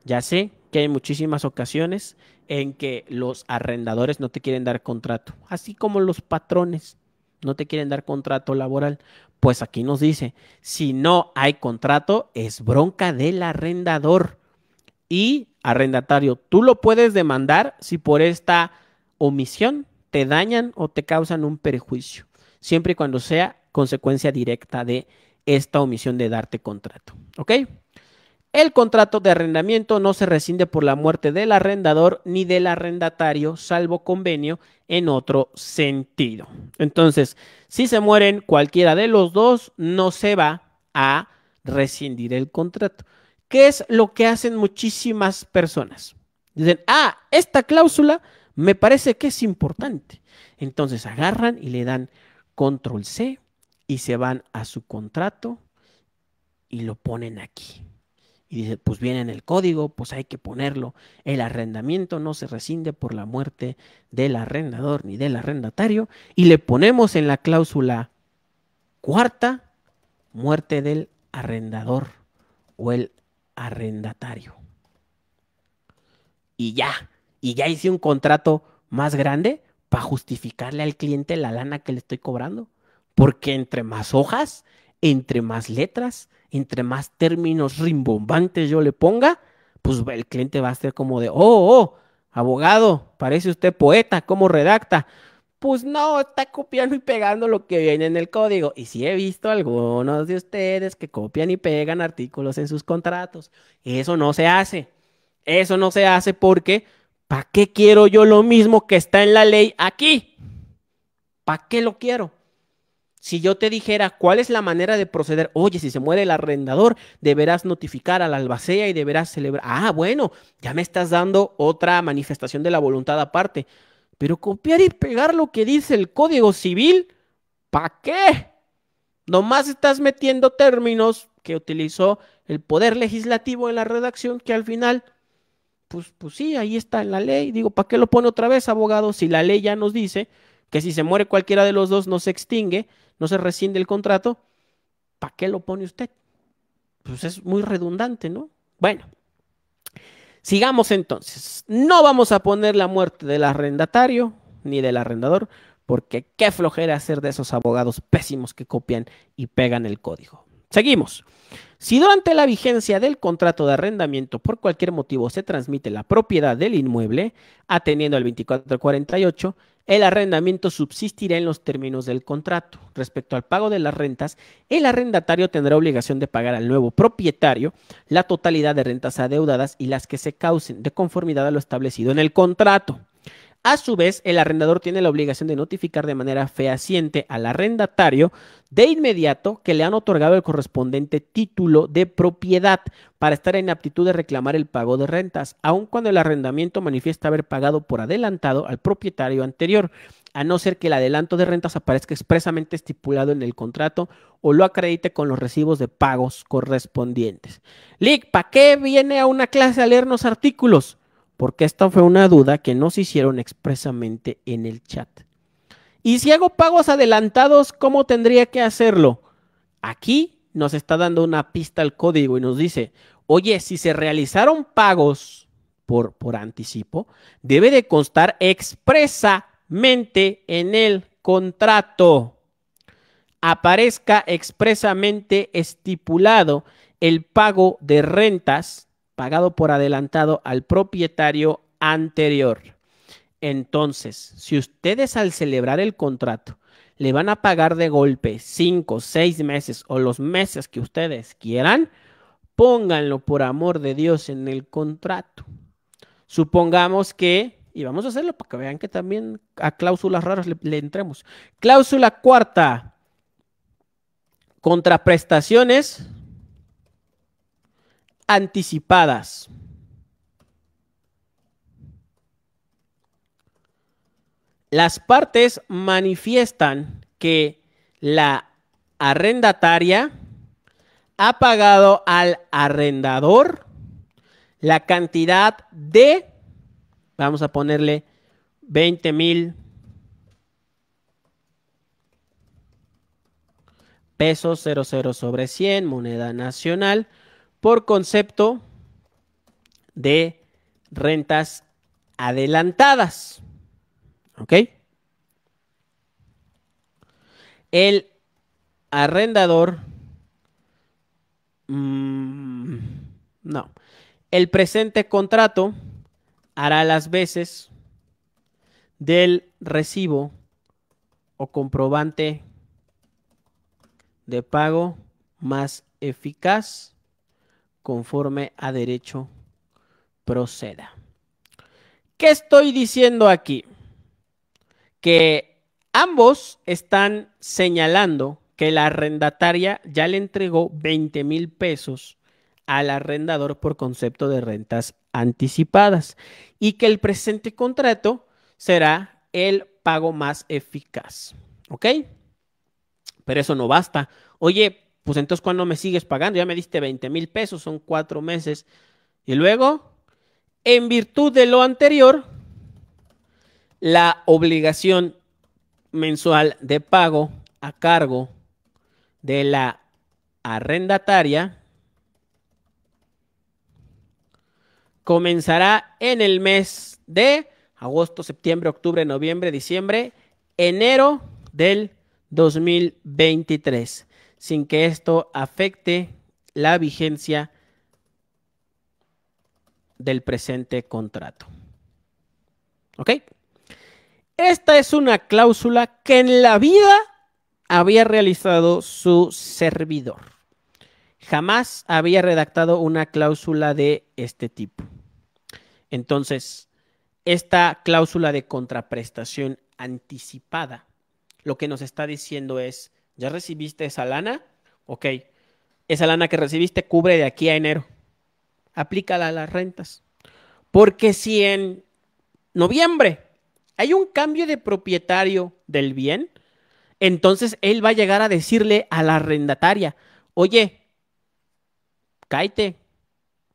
Ya sé que hay muchísimas ocasiones en que los arrendadores no te quieren dar contrato, así como los patrones no te quieren dar contrato laboral. Pues aquí nos dice, si no hay contrato, es bronca del arrendador. Y arrendatario, tú lo puedes demandar si por esta omisión te dañan o te causan un perjuicio, siempre y cuando sea consecuencia directa de esta omisión de darte contrato. ¿Ok? El contrato de arrendamiento no se rescinde por la muerte del arrendador ni del arrendatario, salvo convenio en otro sentido. Entonces, si se mueren cualquiera de los dos, no se va a rescindir el contrato. ¿Qué es lo que hacen muchísimas personas? Dicen, ah, esta cláusula me parece que es importante. Entonces agarran y le dan control C y se van a su contrato y lo ponen aquí. Y dice, pues viene en el código, pues hay que ponerlo. El arrendamiento no se rescinde por la muerte del arrendador ni del arrendatario. Y le ponemos en la cláusula cuarta, muerte del arrendador o el arrendatario. Y ya, y ya hice un contrato más grande para justificarle al cliente la lana que le estoy cobrando. Porque entre más hojas, entre más letras, entre más términos rimbombantes yo le ponga, pues el cliente va a ser como de, oh, oh, oh, abogado, parece usted poeta, ¿cómo redacta? Pues no, está copiando y pegando lo que viene en el código. Y sí he visto algunos de ustedes que copian y pegan artículos en sus contratos. Eso no se hace. Eso no se hace porque ¿para qué quiero yo lo mismo que está en la ley aquí? ¿Para qué lo quiero? Si yo te dijera cuál es la manera de proceder, oye, si se muere el arrendador, deberás notificar a la albacea y deberás celebrar. Ah, bueno, ya me estás dando otra manifestación de la voluntad aparte. Pero copiar y pegar lo que dice el Código Civil, ¿para qué? Nomás estás metiendo términos que utilizó el Poder Legislativo en la redacción que al final, pues, pues sí, ahí está la ley. Digo, ¿para qué lo pone otra vez, abogado? Si la ley ya nos dice que si se muere cualquiera de los dos no se extingue, no se rescinde el contrato, ¿para qué lo pone usted? Pues es muy redundante, ¿no? Bueno, sigamos entonces. No vamos a poner la muerte del arrendatario ni del arrendador, porque qué flojera hacer de esos abogados pésimos que copian y pegan el código. Seguimos. Si durante la vigencia del contrato de arrendamiento por cualquier motivo se transmite la propiedad del inmueble, atendiendo al 2448, el arrendamiento subsistirá en los términos del contrato. Respecto al pago de las rentas, el arrendatario tendrá obligación de pagar al nuevo propietario la totalidad de rentas adeudadas y las que se causen de conformidad a lo establecido en el contrato. A su vez, el arrendador tiene la obligación de notificar de manera fehaciente al arrendatario de inmediato que le han otorgado el correspondiente título de propiedad para estar en aptitud de reclamar el pago de rentas, aun cuando el arrendamiento manifiesta haber pagado por adelantado al propietario anterior, a no ser que el adelanto de rentas aparezca expresamente estipulado en el contrato o lo acredite con los recibos de pagos correspondientes. ¿para qué viene a una clase a leernos artículos? porque esta fue una duda que nos hicieron expresamente en el chat. Y si hago pagos adelantados, ¿cómo tendría que hacerlo? Aquí nos está dando una pista al código y nos dice, oye, si se realizaron pagos por, por anticipo, debe de constar expresamente en el contrato. Aparezca expresamente estipulado el pago de rentas pagado por adelantado al propietario anterior. Entonces, si ustedes al celebrar el contrato le van a pagar de golpe cinco seis meses o los meses que ustedes quieran, pónganlo por amor de Dios en el contrato. Supongamos que, y vamos a hacerlo para que vean que también a cláusulas raras le, le entremos. Cláusula cuarta, contraprestaciones anticipadas. Las partes manifiestan que la arrendataria ha pagado al arrendador la cantidad de, vamos a ponerle 20 mil pesos 00 sobre 100, moneda nacional, por concepto de rentas adelantadas. ¿Ok? El arrendador... Mm, no. El presente contrato hará las veces del recibo o comprobante de pago más eficaz conforme a derecho proceda. ¿Qué estoy diciendo aquí? Que ambos están señalando que la arrendataria ya le entregó 20 mil pesos al arrendador por concepto de rentas anticipadas y que el presente contrato será el pago más eficaz. ¿Ok? Pero eso no basta. Oye, pues entonces cuando me sigues pagando? Ya me diste 20 mil pesos, son cuatro meses. Y luego, en virtud de lo anterior, la obligación mensual de pago a cargo de la arrendataria comenzará en el mes de agosto, septiembre, octubre, noviembre, diciembre, enero del 2023 sin que esto afecte la vigencia del presente contrato. ¿Ok? Esta es una cláusula que en la vida había realizado su servidor. Jamás había redactado una cláusula de este tipo. Entonces, esta cláusula de contraprestación anticipada, lo que nos está diciendo es, ya recibiste esa lana, ok, esa lana que recibiste cubre de aquí a enero. Aplícala a las rentas. Porque si en noviembre hay un cambio de propietario del bien, entonces él va a llegar a decirle a la arrendataria, oye, cállate,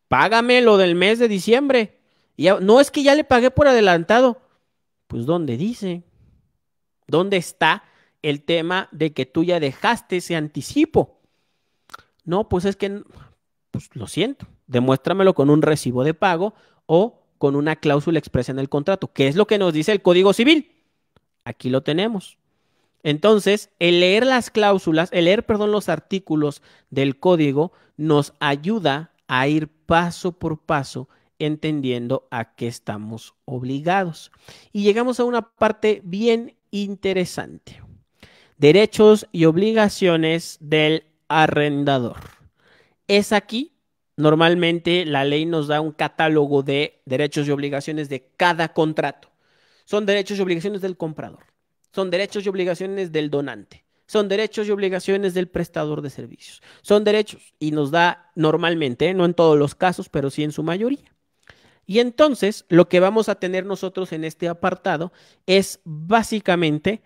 págame lo del mes de diciembre. Y no es que ya le pagué por adelantado. Pues ¿dónde dice? ¿Dónde está el tema de que tú ya dejaste ese anticipo. No, pues es que, pues lo siento, demuéstramelo con un recibo de pago o con una cláusula expresa en el contrato, ¿Qué es lo que nos dice el Código Civil. Aquí lo tenemos. Entonces, el leer las cláusulas, el leer, perdón, los artículos del código nos ayuda a ir paso por paso entendiendo a qué estamos obligados. Y llegamos a una parte bien interesante derechos y obligaciones del arrendador. Es aquí, normalmente la ley nos da un catálogo de derechos y obligaciones de cada contrato. Son derechos y obligaciones del comprador, son derechos y obligaciones del donante, son derechos y obligaciones del prestador de servicios, son derechos y nos da normalmente, no en todos los casos, pero sí en su mayoría. Y entonces lo que vamos a tener nosotros en este apartado es básicamente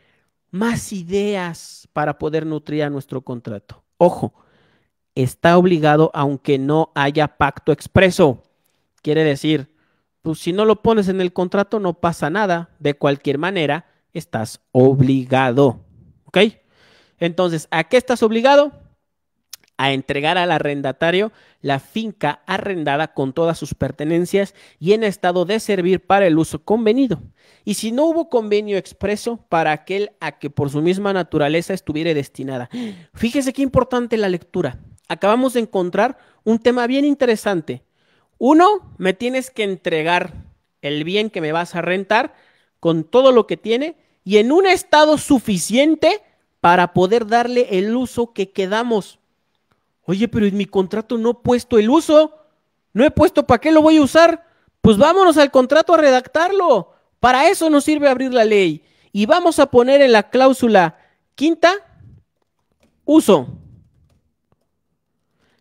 más ideas para poder nutrir a nuestro contrato. Ojo, está obligado aunque no haya pacto expreso. Quiere decir, pues si no lo pones en el contrato no pasa nada. De cualquier manera, estás obligado. ¿Ok? Entonces, ¿a qué estás obligado? a entregar al arrendatario la finca arrendada con todas sus pertenencias y en estado de servir para el uso convenido. Y si no hubo convenio expreso para aquel a que por su misma naturaleza estuviera destinada. Fíjese qué importante la lectura. Acabamos de encontrar un tema bien interesante. Uno, me tienes que entregar el bien que me vas a rentar con todo lo que tiene y en un estado suficiente para poder darle el uso que quedamos. Oye, pero en mi contrato no he puesto el uso, no he puesto para qué lo voy a usar. Pues vámonos al contrato a redactarlo. Para eso nos sirve abrir la ley. Y vamos a poner en la cláusula quinta uso.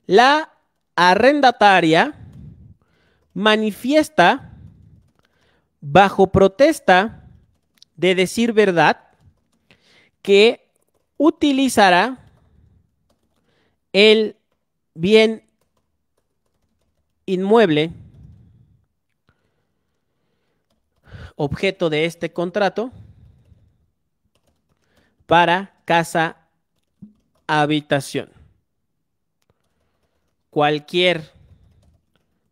La arrendataria manifiesta bajo protesta de decir verdad que utilizará el bien inmueble objeto de este contrato para casa habitación. Cualquier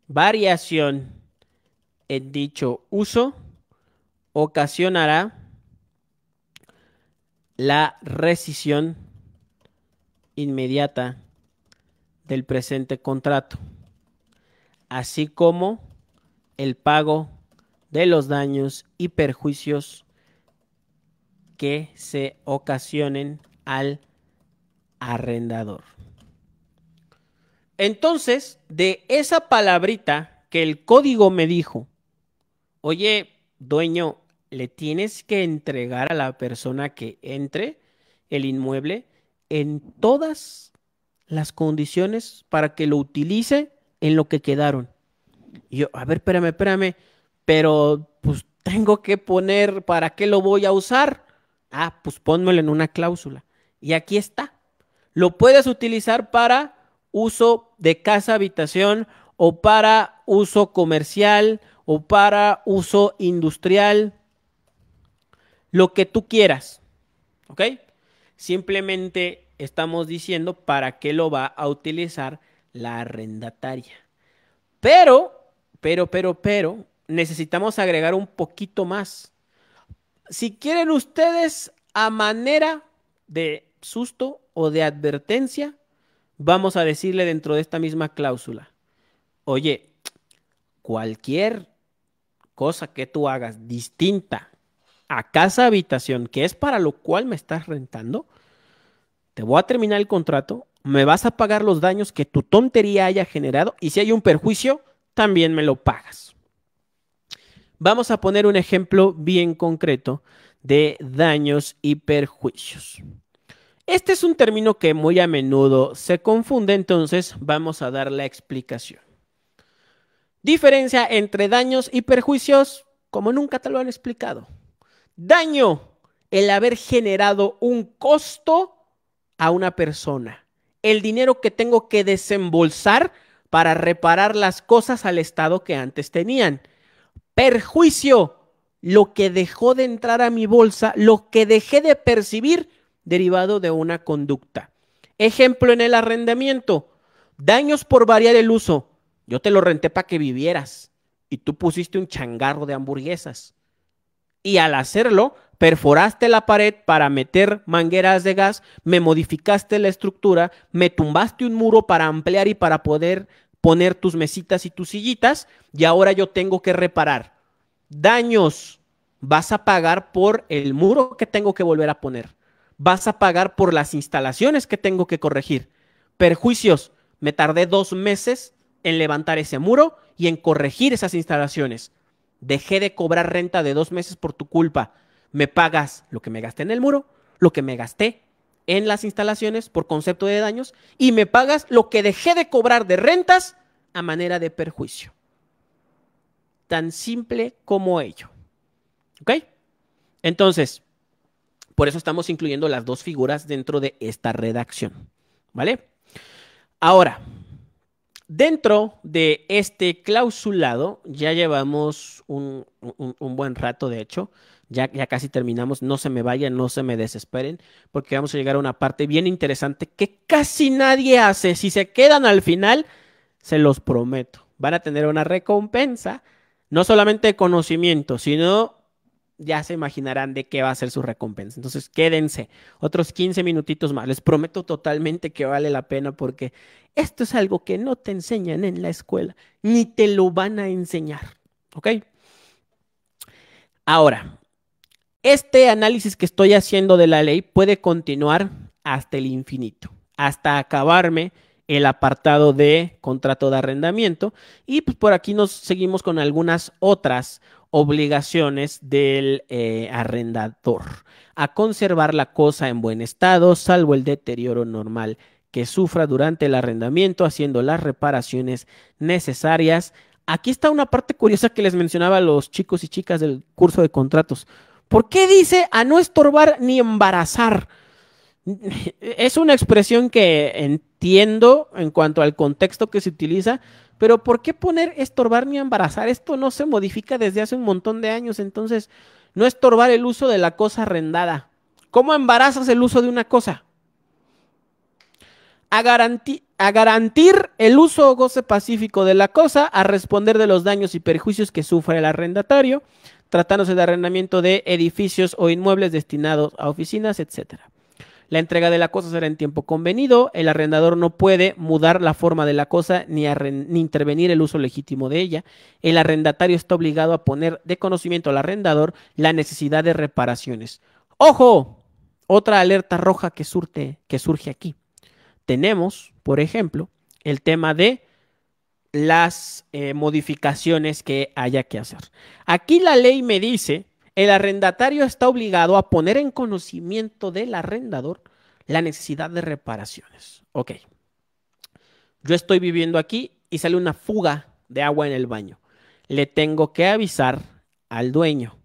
variación en dicho uso ocasionará la rescisión inmediata del presente contrato, así como el pago de los daños y perjuicios que se ocasionen al arrendador. Entonces, de esa palabrita que el código me dijo, oye, dueño, le tienes que entregar a la persona que entre el inmueble en todas las condiciones para que lo utilice en lo que quedaron. yo, a ver, espérame, espérame, pero pues tengo que poner para qué lo voy a usar. Ah, pues pónmelo en una cláusula. Y aquí está. Lo puedes utilizar para uso de casa, habitación o para uso comercial o para uso industrial, lo que tú quieras. ¿Ok? Simplemente estamos diciendo para qué lo va a utilizar la arrendataria. Pero, pero, pero, pero, necesitamos agregar un poquito más. Si quieren ustedes a manera de susto o de advertencia, vamos a decirle dentro de esta misma cláusula, oye, cualquier cosa que tú hagas distinta a casa habitación, que es para lo cual me estás rentando, te voy a terminar el contrato, me vas a pagar los daños que tu tontería haya generado y si hay un perjuicio, también me lo pagas. Vamos a poner un ejemplo bien concreto de daños y perjuicios. Este es un término que muy a menudo se confunde, entonces vamos a dar la explicación. Diferencia entre daños y perjuicios, como nunca te lo han explicado. Daño, el haber generado un costo a una persona, el dinero que tengo que desembolsar para reparar las cosas al estado que antes tenían. Perjuicio, lo que dejó de entrar a mi bolsa, lo que dejé de percibir derivado de una conducta. Ejemplo en el arrendamiento, daños por variar el uso. Yo te lo renté para que vivieras y tú pusiste un changarro de hamburguesas. Y al hacerlo, perforaste la pared para meter mangueras de gas, me modificaste la estructura, me tumbaste un muro para ampliar y para poder poner tus mesitas y tus sillitas, y ahora yo tengo que reparar. Daños vas a pagar por el muro que tengo que volver a poner, vas a pagar por las instalaciones que tengo que corregir, perjuicios, me tardé dos meses en levantar ese muro y en corregir esas instalaciones. Dejé de cobrar renta de dos meses por tu culpa me pagas lo que me gasté en el muro, lo que me gasté en las instalaciones por concepto de daños y me pagas lo que dejé de cobrar de rentas a manera de perjuicio. Tan simple como ello. ¿Ok? Entonces, por eso estamos incluyendo las dos figuras dentro de esta redacción. ¿Vale? Ahora, dentro de este clausulado, ya llevamos un, un buen rato, de hecho, ya, casi terminamos, no se me vayan, no se me desesperen, porque vamos a llegar a una parte bien interesante que casi nadie hace. Si se quedan al final, se los prometo, van a tener una recompensa, no solamente de conocimiento, sino ya se imaginarán de qué va a ser su recompensa. Entonces, quédense otros 15 minutitos más. Les prometo totalmente que vale la pena porque esto es algo que no te enseñan en la escuela, ni te lo van a enseñar. ¿Ok? Ahora, este análisis que estoy haciendo de la ley puede continuar hasta el infinito, hasta acabarme el apartado de contrato de arrendamiento y pues, por aquí nos seguimos con algunas otras obligaciones del eh, arrendador a conservar la cosa en buen estado salvo el deterioro normal que sufra durante el arrendamiento haciendo las reparaciones necesarias. Aquí está una parte curiosa que les mencionaba a los chicos y chicas del curso de contratos. ¿Por qué dice a no estorbar ni embarazar? Es una expresión que entiendo en cuanto al contexto que se utiliza, pero ¿por qué poner estorbar ni embarazar? Esto no se modifica desde hace un montón de años, entonces no estorbar el uso de la cosa arrendada. ¿Cómo embarazas el uso de una cosa? A, garantir el uso o goce pacífico de la cosa, a responder de los daños y perjuicios que sufre el arrendatario, tratándose de arrendamiento de edificios o inmuebles destinados a oficinas, etc. La entrega de la cosa será en tiempo convenido, el arrendador no puede mudar la forma de la cosa ni, ni intervenir el uso legítimo de ella, el arrendatario está obligado a poner de conocimiento al arrendador la necesidad de reparaciones. ¡Ojo! Otra alerta roja que surge aquí. Tenemos, por ejemplo, el tema de las eh, modificaciones que haya que hacer. Aquí la ley me dice, el arrendatario está obligado a poner en conocimiento del arrendador la necesidad de reparaciones. Ok, yo estoy viviendo aquí y sale una fuga de agua en el baño. Le tengo que avisar al dueño.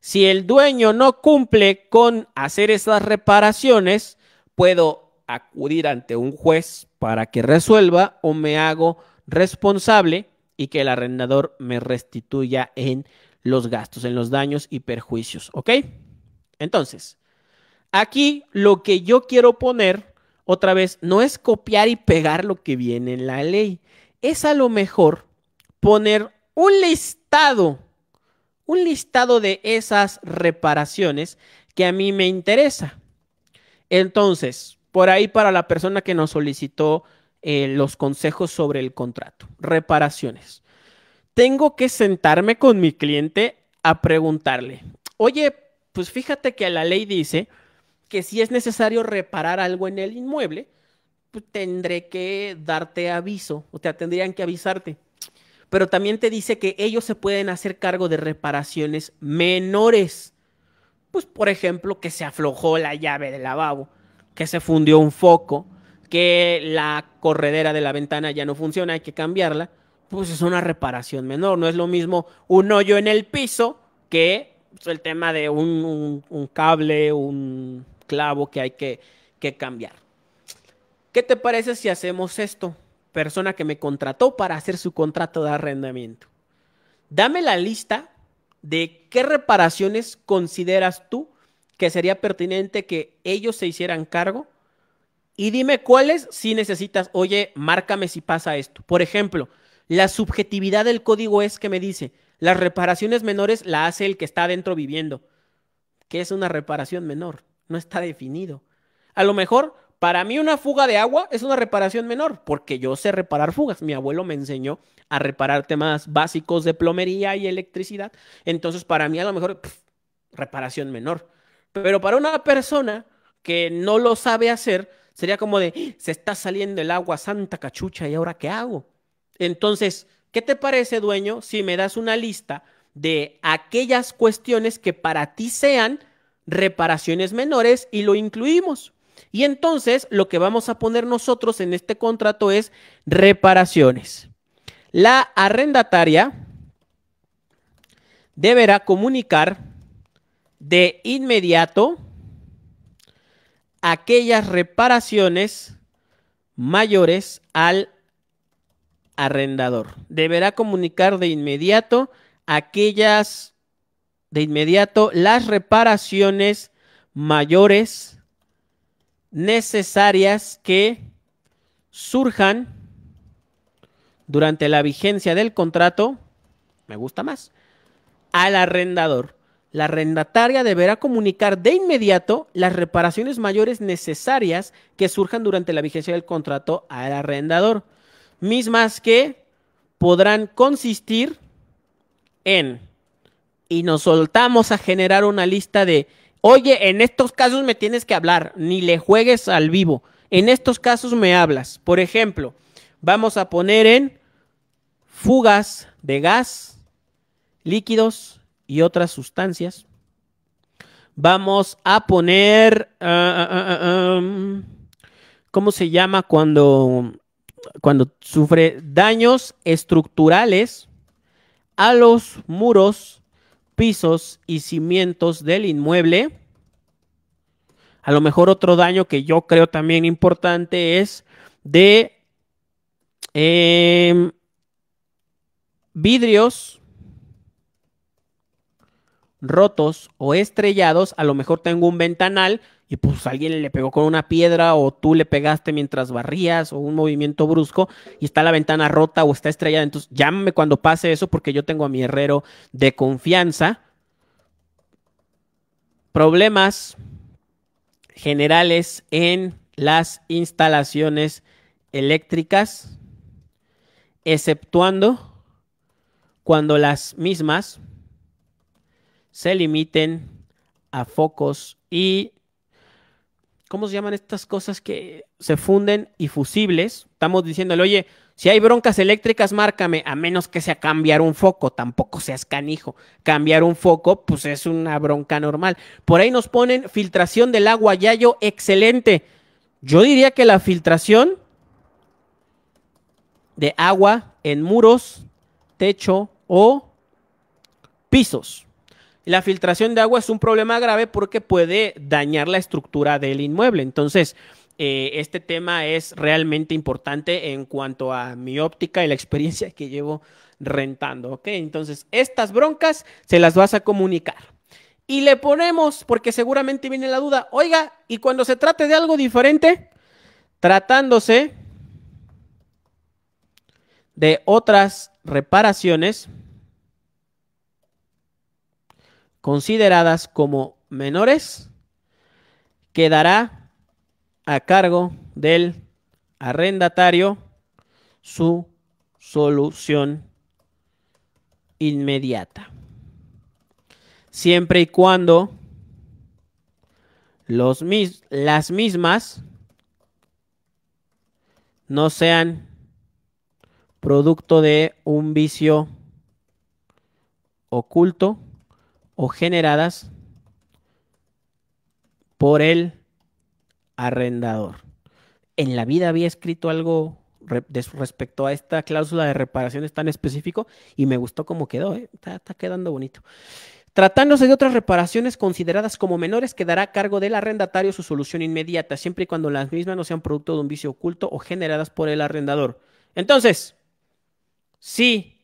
Si el dueño no cumple con hacer esas reparaciones, puedo acudir ante un juez para que resuelva o me hago responsable y que el arrendador me restituya en los gastos, en los daños y perjuicios, ¿ok? Entonces, aquí lo que yo quiero poner, otra vez, no es copiar y pegar lo que viene en la ley, es a lo mejor poner un listado, un listado de esas reparaciones que a mí me interesa. Entonces, por ahí para la persona que nos solicitó eh, los consejos sobre el contrato. Reparaciones. Tengo que sentarme con mi cliente a preguntarle, oye, pues fíjate que la ley dice que si es necesario reparar algo en el inmueble, pues tendré que darte aviso, o sea, tendrían que avisarte. Pero también te dice que ellos se pueden hacer cargo de reparaciones menores. Pues, por ejemplo, que se aflojó la llave del lavabo, que se fundió un foco, que la corredera de la ventana ya no funciona, hay que cambiarla, pues es una reparación menor. No es lo mismo un hoyo en el piso que pues, el tema de un, cable, un clavo que hay que, que cambiar. ¿Qué te parece si hacemos esto? Persona que me contrató para hacer su contrato de arrendamiento. Dame la lista de qué reparaciones consideras tú que sería pertinente que ellos se hicieran cargo y dime cuáles si necesitas, oye, márcame si pasa esto. Por ejemplo, la subjetividad del código es que me dice, las reparaciones menores la hace el que está adentro viviendo. ¿Qué es una reparación menor? No está definido. A lo mejor, para mí una fuga de agua es una reparación menor, porque yo sé reparar fugas. Mi abuelo me enseñó a reparar temas básicos de plomería y electricidad. Entonces, para mí a lo mejor, reparación menor. Pero para una persona que no lo sabe hacer, Sería como de, se está saliendo el agua santa cachucha y ahora qué hago. Entonces, ¿qué te parece, dueño, si me das una lista de aquellas cuestiones que para ti sean reparaciones menores y lo incluimos? Y entonces lo que vamos a poner nosotros en este contrato es reparaciones. La arrendataria deberá comunicar de inmediato aquellas reparaciones mayores al arrendador. Deberá comunicar de inmediato aquellas, de inmediato las reparaciones mayores necesarias que surjan durante la vigencia del contrato, me gusta más, al arrendador la arrendataria deberá comunicar de inmediato las reparaciones mayores necesarias que surjan durante la vigencia del contrato al arrendador, mismas que podrán consistir en, y nos soltamos a generar una lista de, oye, en estos casos me tienes que hablar, ni le juegues al vivo, en estos casos me hablas. Por ejemplo, vamos a poner en fugas de gas, líquidos, y otras sustancias. Vamos a poner, ah, ah, ah, um, ¿cómo se llama cuando, cuando sufre daños estructurales a los muros, pisos y cimientos del inmueble? A lo mejor otro daño que yo creo también importante es de em, vidrios rotos o estrellados, a lo mejor tengo un ventanal y pues alguien le pegó con una piedra o tú le pegaste mientras barrías o un movimiento brusco y está la ventana rota o está estrellada. Entonces llámame cuando pase eso porque yo tengo a mi herrero de confianza. Problemas generales en las instalaciones eléctricas, exceptuando cuando las mismas se limiten a focos y ¿cómo se llaman estas cosas que se funden y fusibles? Estamos diciéndole, oye, si hay broncas eléctricas, márcame, a menos que sea cambiar un foco, tampoco seas canijo. Cambiar un foco, pues es una bronca normal. Por ahí nos ponen filtración del agua, Yayo, excelente. Yo diría que la filtración de agua en muros, techo o pisos la filtración de agua es un problema grave porque puede dañar la estructura del inmueble. Entonces, eh, este tema es realmente importante en cuanto a mi óptica y la experiencia que llevo rentando. Okay, Entonces, estas broncas se las vas a comunicar. Y le ponemos, porque seguramente viene la duda, oiga, y cuando se trate de algo diferente, tratándose de otras reparaciones, consideradas como menores quedará a cargo del arrendatario su solución inmediata. Siempre y cuando los las mismas no sean producto de un vicio oculto o generadas por el arrendador. En la vida había escrito algo respecto a esta cláusula de reparaciones tan específico y me gustó cómo quedó, ¿eh? está, quedando bonito. Tratándose de otras reparaciones consideradas como menores, quedará a cargo del arrendatario su solución inmediata, siempre y cuando las mismas no sean producto de un vicio oculto o generadas por el arrendador. Entonces, sí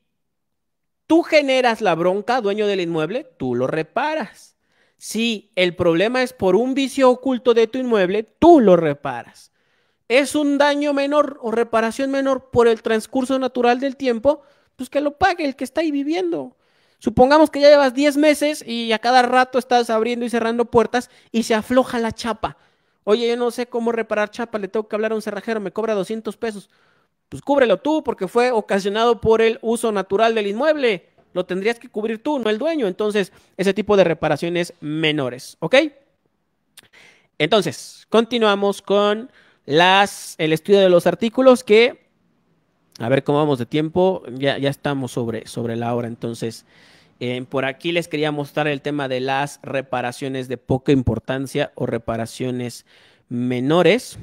tú generas la bronca, dueño del inmueble, tú lo reparas. Si el problema es por un vicio oculto de tu inmueble, tú lo reparas. Es un daño menor o reparación menor por el transcurso natural del tiempo, pues que lo pague el que está ahí viviendo. Supongamos que ya llevas 10 meses y a cada rato estás abriendo y cerrando puertas y se afloja la chapa. Oye, yo no sé cómo reparar chapa, le tengo que hablar a un cerrajero, me cobra 200 pesos. Pues, cúbrelo tú porque fue ocasionado por el uso natural del inmueble. Lo tendrías que cubrir tú, no el dueño. Entonces, ese tipo de reparaciones menores, ¿ok? Entonces, continuamos con el estudio de los artículos que, a ver cómo vamos de tiempo, ya, estamos sobre, la hora, entonces... Eh, por aquí les quería mostrar el tema de las reparaciones de poca importancia o reparaciones menores.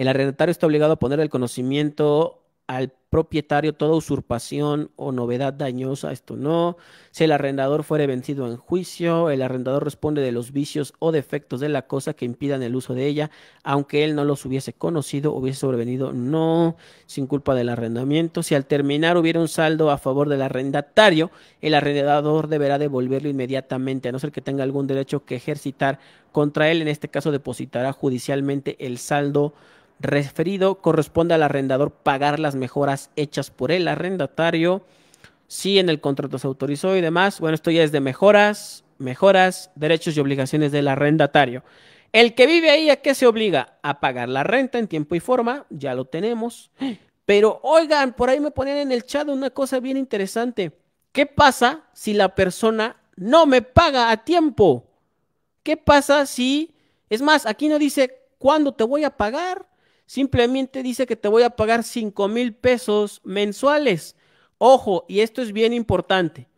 El arrendatario está obligado a poner el conocimiento al propietario toda usurpación o novedad dañosa, esto no. Si el arrendador fuere vencido en juicio, el arrendador responde de los vicios o defectos de la cosa que impidan el uso de ella, aunque él no los hubiese conocido, hubiese sobrevenido, no, sin culpa del arrendamiento. Si al terminar hubiera un saldo a favor del arrendatario, el arrendador deberá devolverlo inmediatamente, a no ser que tenga algún derecho que ejercitar contra él, en este caso depositará judicialmente el saldo referido, corresponde al arrendador pagar las mejoras hechas por el arrendatario, si en el contrato se autorizó y demás. Bueno, esto ya es de mejoras, mejoras, derechos y obligaciones del arrendatario. El que vive ahí, ¿a qué se obliga? A pagar la renta en tiempo y forma, ya lo tenemos. Pero oigan, por ahí me ponían en el chat una cosa bien interesante. ¿Qué pasa si la persona no me paga a tiempo? ¿Qué pasa si... Es más, aquí no dice cuándo te voy a pagar, simplemente dice que te voy a pagar 5 mil pesos mensuales. Ojo, y esto es bien importante,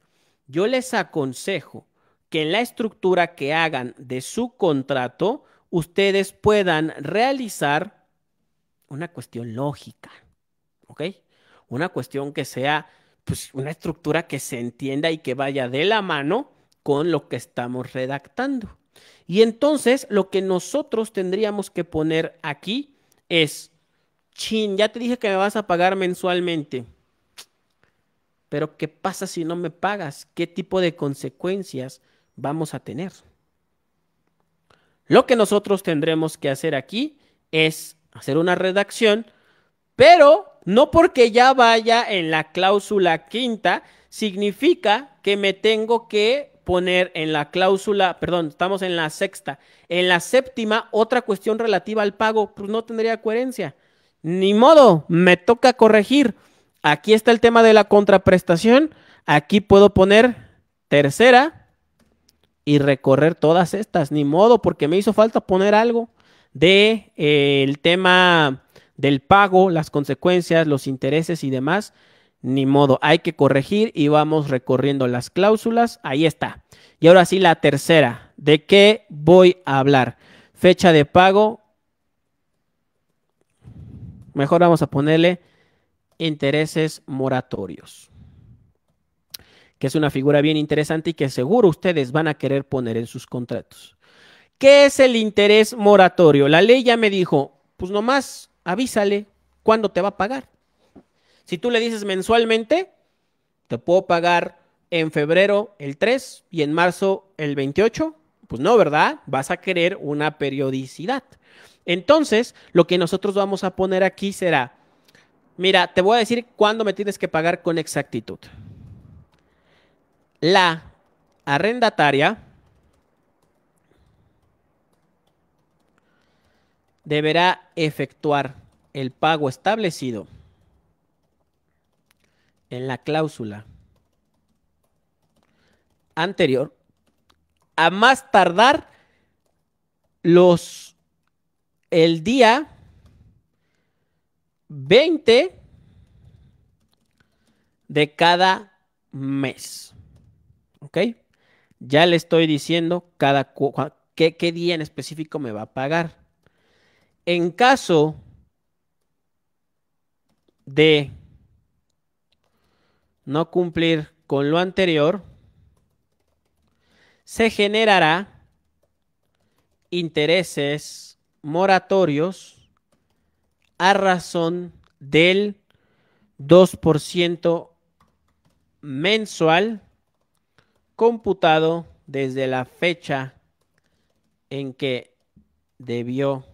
yo les aconsejo que en la estructura que hagan de su contrato, ustedes puedan realizar una cuestión lógica, ¿ok? Una cuestión que sea, pues, una estructura que se entienda y que vaya de la mano con lo que estamos redactando. Y entonces, lo que nosotros tendríamos que poner aquí es, chin, ya te dije que me vas a pagar mensualmente. Pero ¿qué pasa si no me pagas? ¿Qué tipo de consecuencias vamos a tener? Lo que nosotros tendremos que hacer aquí es hacer una redacción, pero no porque ya vaya en la cláusula quinta, significa que me tengo que poner en la cláusula, perdón, estamos en la sexta, en la séptima otra cuestión relativa al pago, pues no tendría coherencia. Ni modo, me toca corregir. Aquí está el tema de la contraprestación, aquí puedo poner tercera y recorrer todas estas, ni modo, porque me hizo falta poner algo de eh, el tema del pago, las consecuencias, los intereses y demás ni modo, hay que corregir y vamos recorriendo las cláusulas. Ahí está. Y ahora sí, la tercera. ¿De qué voy a hablar? Fecha de pago. Mejor vamos a ponerle intereses moratorios, que es una figura bien interesante y que seguro ustedes van a querer poner en sus contratos. ¿Qué es el interés moratorio? La ley ya me dijo, pues nomás avísale cuándo te va a pagar. Si tú le dices mensualmente, te puedo pagar en febrero el 3 y en marzo el 28, pues no, ¿verdad? Vas a querer una periodicidad. Entonces, lo que nosotros vamos a poner aquí será, mira, te voy a decir cuándo me tienes que pagar con exactitud. La arrendataria deberá efectuar el pago establecido en la cláusula anterior, a más tardar los el día 20 de cada mes. ¿Ok? Ya le estoy diciendo cada qué día en específico me va a pagar. En caso de no cumplir con lo anterior, se generará intereses moratorios a razón del 2% mensual computado desde la fecha en que debió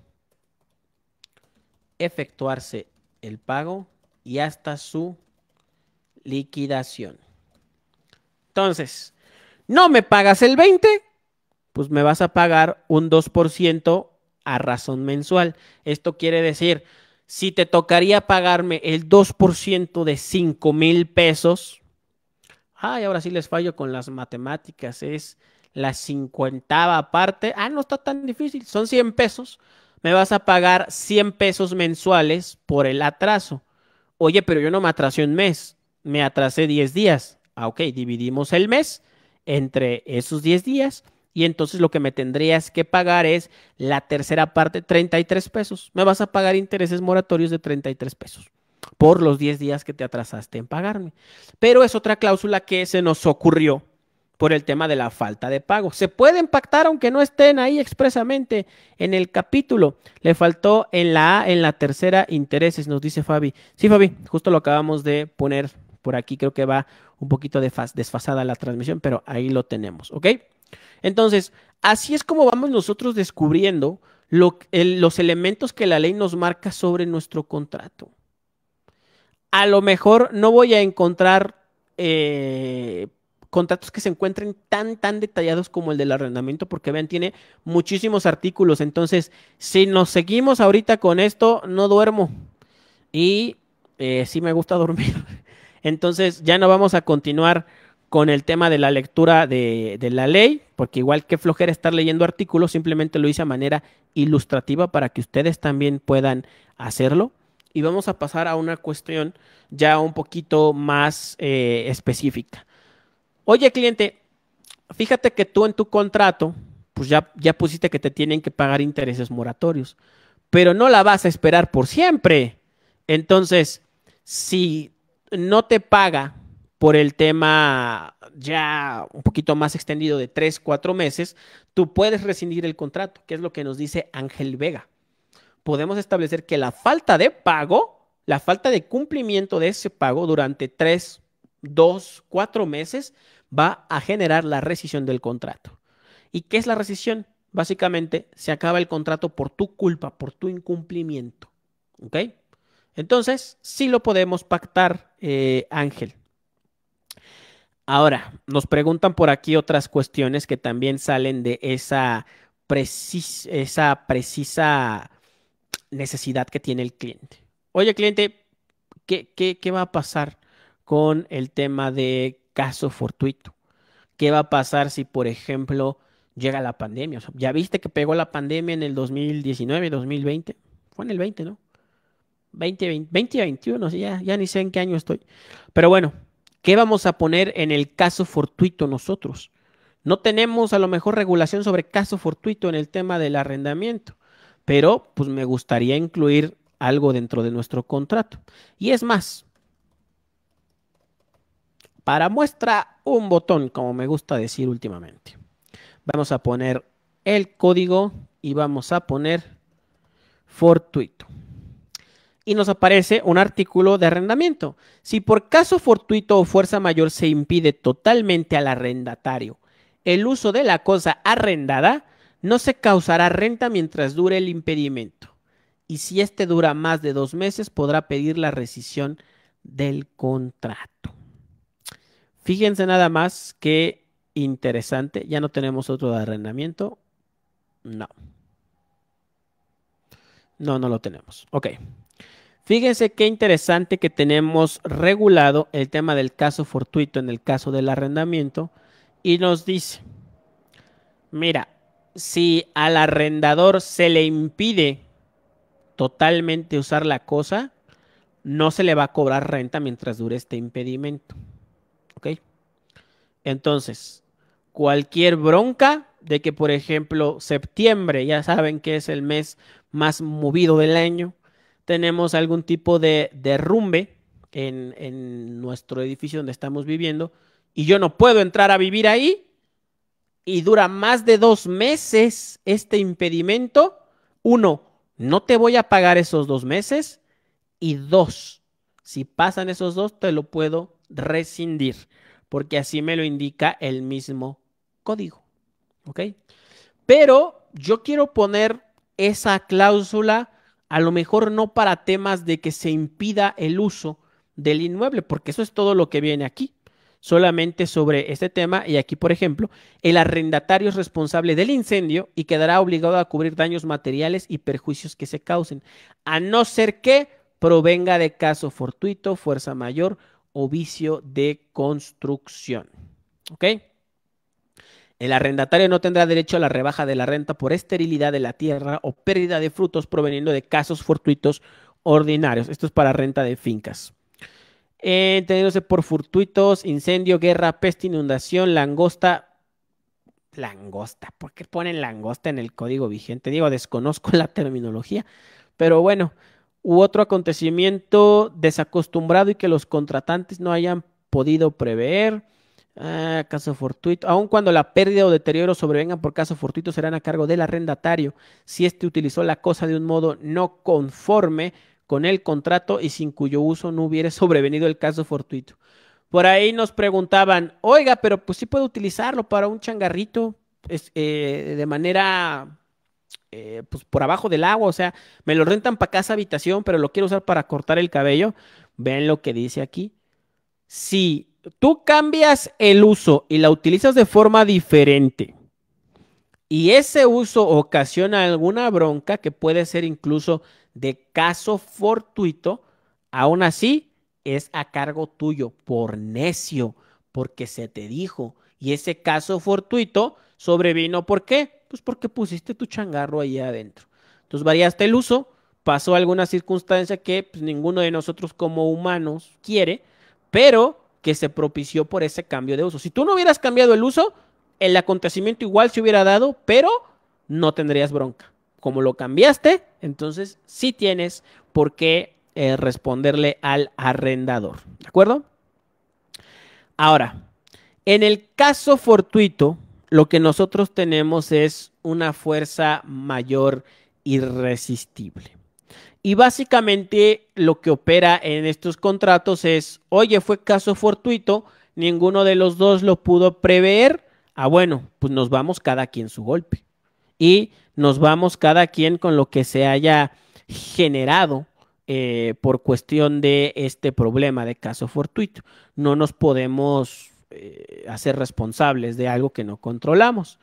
efectuarse el pago y hasta su liquidación. Entonces, no me pagas el 20, pues me vas a pagar un 2% a razón mensual. Esto quiere decir, si te tocaría pagarme el 2% de 5 mil pesos, ay, ahora sí les fallo con las matemáticas, es la cincuentava parte, ah, no está tan difícil, son 100 pesos, me vas a pagar 100 pesos mensuales por el atraso. Oye, pero yo no me atrasé un mes, me atrasé 10 días. Ah, ok, dividimos el mes entre esos 10 días y entonces lo que me tendrías que pagar es la tercera parte, 33 pesos. Me vas a pagar intereses moratorios de 33 pesos por los 10 días que te atrasaste en pagarme. Pero es otra cláusula que se nos ocurrió por el tema de la falta de pago. Se puede pactar aunque no estén ahí expresamente en el capítulo. Le faltó en la A, en la tercera, intereses, nos dice Fabi. Sí, Fabi, justo lo acabamos de poner por aquí creo que va un poquito desfasada la transmisión, pero ahí lo tenemos, ¿ok? Entonces, así es como vamos nosotros descubriendo los elementos que la ley nos marca sobre nuestro contrato. A lo mejor no voy a encontrar eh, contratos que se encuentren tan, tan detallados como el del arrendamiento, porque vean, tiene muchísimos artículos. Entonces, si nos seguimos ahorita con esto, no duermo. Y eh, sí me gusta dormir. [laughs] Entonces ya no vamos a continuar con el tema de la lectura de, la ley, porque igual que flojera estar leyendo artículos, simplemente lo hice a manera ilustrativa para que ustedes también puedan hacerlo. Y vamos a pasar a una cuestión ya un poquito más eh, específica. Oye, cliente, fíjate que tú en tu contrato, pues ya pusiste que te tienen que pagar intereses moratorios, pero no la vas a esperar por siempre. Entonces, si no te paga por el tema ya un poquito más extendido de tres, cuatro meses, tú puedes rescindir el contrato, que es lo que nos dice Ángel Vega. Podemos establecer que la falta de pago, la falta de cumplimiento de ese pago durante tres, dos, cuatro meses, va a generar la rescisión del contrato. ¿Y qué es la rescisión? Básicamente se acaba el contrato por tu culpa, por tu incumplimiento. ¿Ok? Entonces, sí lo podemos pactar, eh, Ángel. Ahora, nos preguntan por aquí otras cuestiones que también salen de esa, precisa necesidad que tiene el cliente. Oye, cliente, ¿qué, va a pasar con el tema de caso fortuito? ¿Qué va a pasar si, por ejemplo, llega la pandemia? ya viste que pegó la pandemia en el 2019, 2020. Fue en el 20, ¿no? 20 2021, ya, ya ni sé en qué año estoy. Pero bueno, ¿qué vamos a poner en el caso fortuito nosotros? No tenemos a lo mejor regulación sobre caso fortuito en el tema del arrendamiento, pero pues me gustaría incluir algo dentro de nuestro contrato. Y es más, para muestra un botón, como me gusta decir últimamente, vamos a poner el código y vamos a poner fortuito y nos aparece un artículo de arrendamiento. Si por caso fortuito o fuerza mayor se impide totalmente al arrendatario el uso de la cosa arrendada, no se causará renta mientras dure el impedimento. Y si éste dura más de dos meses, podrá pedir la rescisión del contrato. Fíjense nada más que interesante. Ya no tenemos otro arrendamiento. No. No, no lo tenemos. Ok. Fíjense qué interesante que tenemos regulado el tema del caso fortuito en el caso del arrendamiento y nos dice, mira, si al arrendador se le impide totalmente usar la cosa, no se le va a cobrar renta mientras dure este impedimento. Entonces, cualquier bronca de que, por ejemplo, septiembre, ya saben que es el mes más movido del año, tenemos algún tipo de derrumbe en, nuestro edificio donde estamos viviendo y yo no puedo entrar a vivir ahí y dura más de dos meses este impedimento, uno, no te voy a pagar esos dos meses y dos, si pasan esos dos, te lo puedo rescindir, porque así me lo indica el mismo código. ¿Ok? Pero yo quiero poner esa cláusula a lo mejor no para temas de que se impida el uso del inmueble, porque eso es todo lo que viene aquí, solamente sobre este tema. Y aquí, por ejemplo, el arrendatario es responsable del incendio y quedará obligado a cubrir daños materiales y perjuicios que se causen, a no ser que provenga de caso fortuito, fuerza mayor o vicio de construcción. ¿Ok? El arrendatario no tendrá derecho a la rebaja de la renta por esterilidad de la tierra o pérdida de frutos proveniendo de casos fortuitos ordinarios. Esto es para renta de fincas. Entendiéndose por fortuitos, incendio, guerra, peste, inundación, langosta. Langosta, ¿por qué ponen langosta en el código vigente? Digo, desconozco [laughs] la terminología, pero bueno, u otro acontecimiento desacostumbrado y que los contratantes no hayan podido prever Ah, caso fortuito. Aun cuando la pérdida o deterioro sobrevengan por caso fortuito, serán a cargo del arrendatario si éste utilizó la cosa de un modo no conforme con el contrato y sin cuyo uso no hubiera [laughs] sobrevenido el caso fortuito. Por ahí nos preguntaban, oiga, pero pues sí puedo utilizarlo para un changarrito eh, de manera, eh, pues por abajo del agua, o sea, me lo rentan para casa habitación, pero lo quiero usar para cortar el cabello. Ven lo que dice aquí. Si tú cambias el uso y la utilizas de forma diferente y ese uso ocasiona alguna bronca que puede ser incluso de caso fortuito, aún así es a cargo tuyo por necio, porque se te dijo. Y ese caso fortuito sobrevino, ¿por qué? Pues porque pusiste tu changarro ahí adentro. Entonces variaste el uso, pasó alguna circunstancia que pues, ninguno de nosotros como humanos quiere, pero que se propició por ese cambio de uso. Si tú no hubieras cambiado el uso, el acontecimiento igual se hubiera dado, pero no tendrías bronca. Como lo cambiaste, entonces sí tienes por qué eh, responderle al arrendador. ¿De acuerdo? Ahora, en el caso fortuito, lo que nosotros tenemos es una fuerza mayor irresistible. Y básicamente lo que opera en estos contratos es, oye, fue caso fortuito, ninguno de los dos lo pudo prever. Ah, bueno, pues nos vamos cada quien su golpe. Y nos vamos cada quien con lo que se haya generado eh, por cuestión de este problema de caso fortuito. No nos podemos eh, hacer responsables de algo que no controlamos.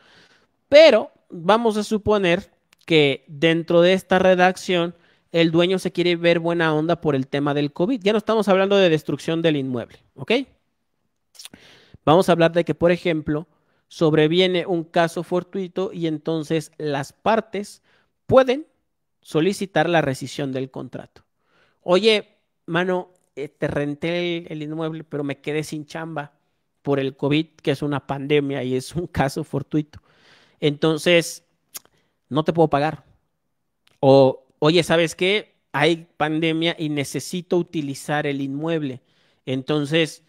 Pero vamos a suponer que dentro de esta redacción el dueño se quiere ver buena onda por el tema del COVID. Ya no estamos hablando de destrucción del inmueble, ¿ok? Vamos a hablar de que, por ejemplo, sobreviene un caso fortuito y entonces las partes pueden solicitar la rescisión del contrato. Oye, mano, eh, te renté el, el inmueble, pero me quedé sin chamba por el COVID, que es una pandemia y es un [laughs] caso fortuito. Entonces, no te puedo pagar. O oye, ¿sabes qué? Hay pandemia y necesito utilizar el inmueble. Entonces,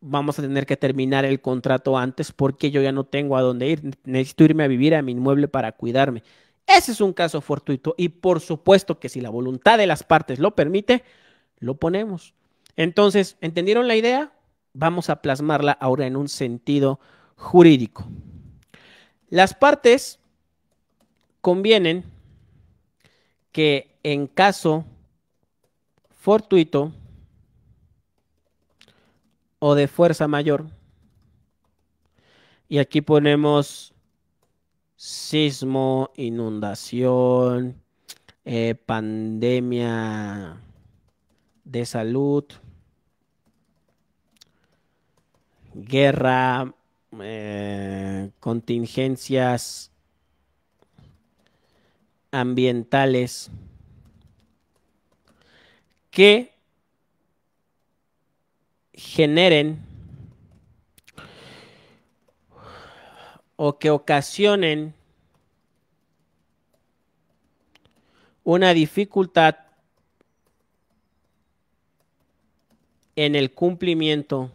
vamos a tener que terminar el contrato antes porque yo ya no tengo a dónde ir. Necesito irme a vivir a mi inmueble para cuidarme. Ese es un caso fortuito y por supuesto que si la voluntad de las partes lo permite, lo ponemos. Entonces, ¿entendieron la idea? Vamos a plasmarla ahora en un sentido jurídico. Las partes convienen que en caso fortuito o de fuerza mayor, y aquí ponemos sismo, inundación, eh, pandemia de salud, guerra, eh, contingencias ambientales que generen o que ocasionen una dificultad en el cumplimiento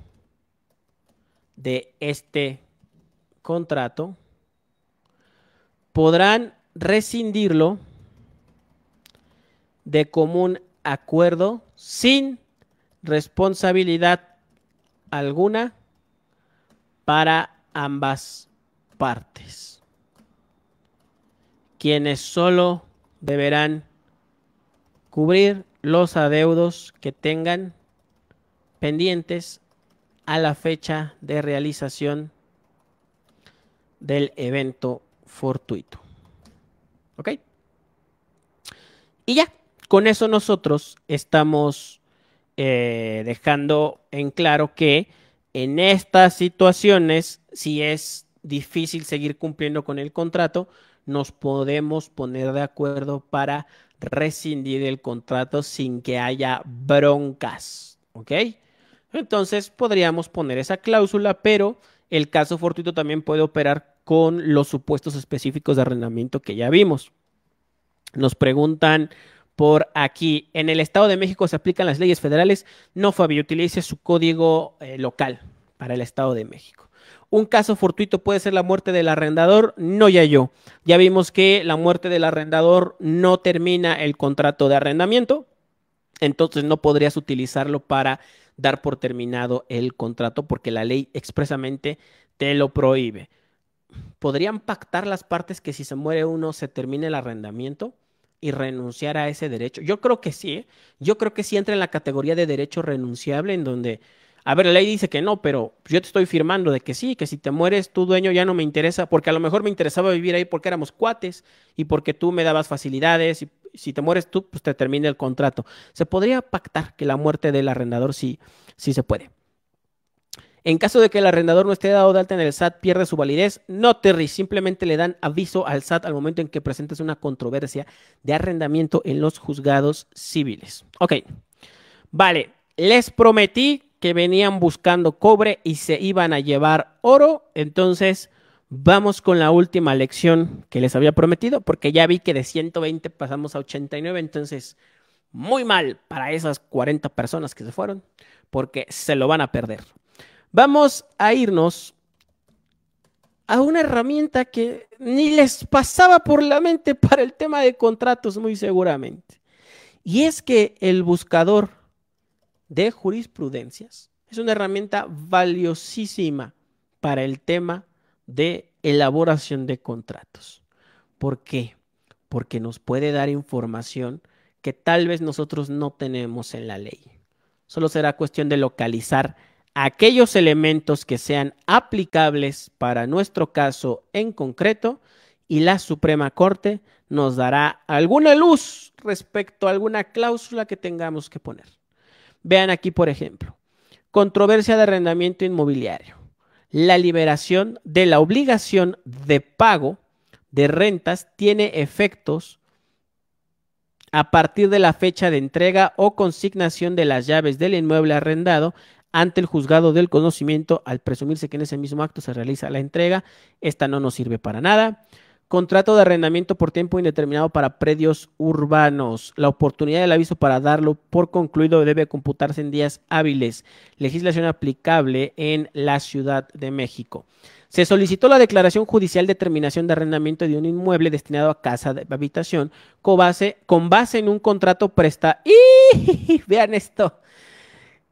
de este contrato podrán rescindirlo de común acuerdo sin responsabilidad alguna para ambas partes, quienes solo deberán cubrir los adeudos que tengan pendientes a la fecha de realización del evento fortuito. ¿Ok? Y ya, con eso nosotros estamos eh, dejando en claro que en estas situaciones, si es difícil seguir cumpliendo con el contrato, nos podemos poner de acuerdo para rescindir el contrato sin que haya broncas, ¿ok? Entonces podríamos poner esa cláusula, pero el caso fortuito también puede operar con los supuestos específicos de arrendamiento que ya vimos. Nos preguntan por aquí, ¿en el Estado de México se aplican las leyes federales? No, Fabi, utilice su código eh, local para el Estado de México. Un caso fortuito puede ser la muerte del arrendador, no ya yo. Ya vimos que la muerte del arrendador no termina el contrato de arrendamiento, entonces no podrías utilizarlo para dar por terminado el contrato porque la ley expresamente te lo prohíbe podrían pactar las partes que si se muere uno se termine el arrendamiento y renunciar a ese derecho. Yo creo que sí, ¿eh? yo creo que sí entra en la categoría de derecho renunciable en donde, a ver, la ley dice que no, pero yo te estoy firmando de que sí, que si te mueres tu dueño ya no me interesa, porque a lo mejor me interesaba vivir ahí porque éramos cuates y porque tú me dabas facilidades y si te mueres tú, pues te termina el contrato. Se podría pactar que la muerte del arrendador sí, sí se puede. En caso de que el arrendador no esté dado de alta en el SAT, pierde su validez. No, Terry, simplemente le dan aviso al SAT al momento en que presentes una controversia de arrendamiento en los juzgados civiles. Ok, vale, les prometí que venían buscando cobre y se iban a llevar oro, entonces vamos con la última lección que les había prometido, porque ya vi que de 120 pasamos a 89, entonces muy mal para esas 40 personas que se fueron, porque se lo van a perder. Vamos a irnos a una herramienta que ni les pasaba por la mente para el tema de contratos, muy seguramente. Y es que el buscador de jurisprudencias es una herramienta valiosísima para el tema de elaboración de contratos. ¿Por qué? Porque nos puede dar información que tal vez nosotros no tenemos en la ley. Solo será cuestión de localizar aquellos elementos que sean aplicables para nuestro caso en concreto y la Suprema Corte nos dará alguna luz respecto a alguna cláusula que tengamos que poner. Vean aquí, por ejemplo, controversia de arrendamiento inmobiliario, la liberación de la obligación de pago de rentas tiene efectos a partir de la fecha de entrega o consignación de las llaves del inmueble arrendado ante el juzgado del conocimiento al presumirse que en ese mismo acto se realiza la entrega. Esta no nos sirve para nada. Contrato de arrendamiento por tiempo indeterminado para predios urbanos. La oportunidad del aviso para darlo por concluido debe computarse en días hábiles. Legislación aplicable en la Ciudad de México. Se solicitó la declaración judicial de terminación de arrendamiento de un inmueble destinado a casa de habitación con base, con base en un contrato presta [laughs] y Vean esto.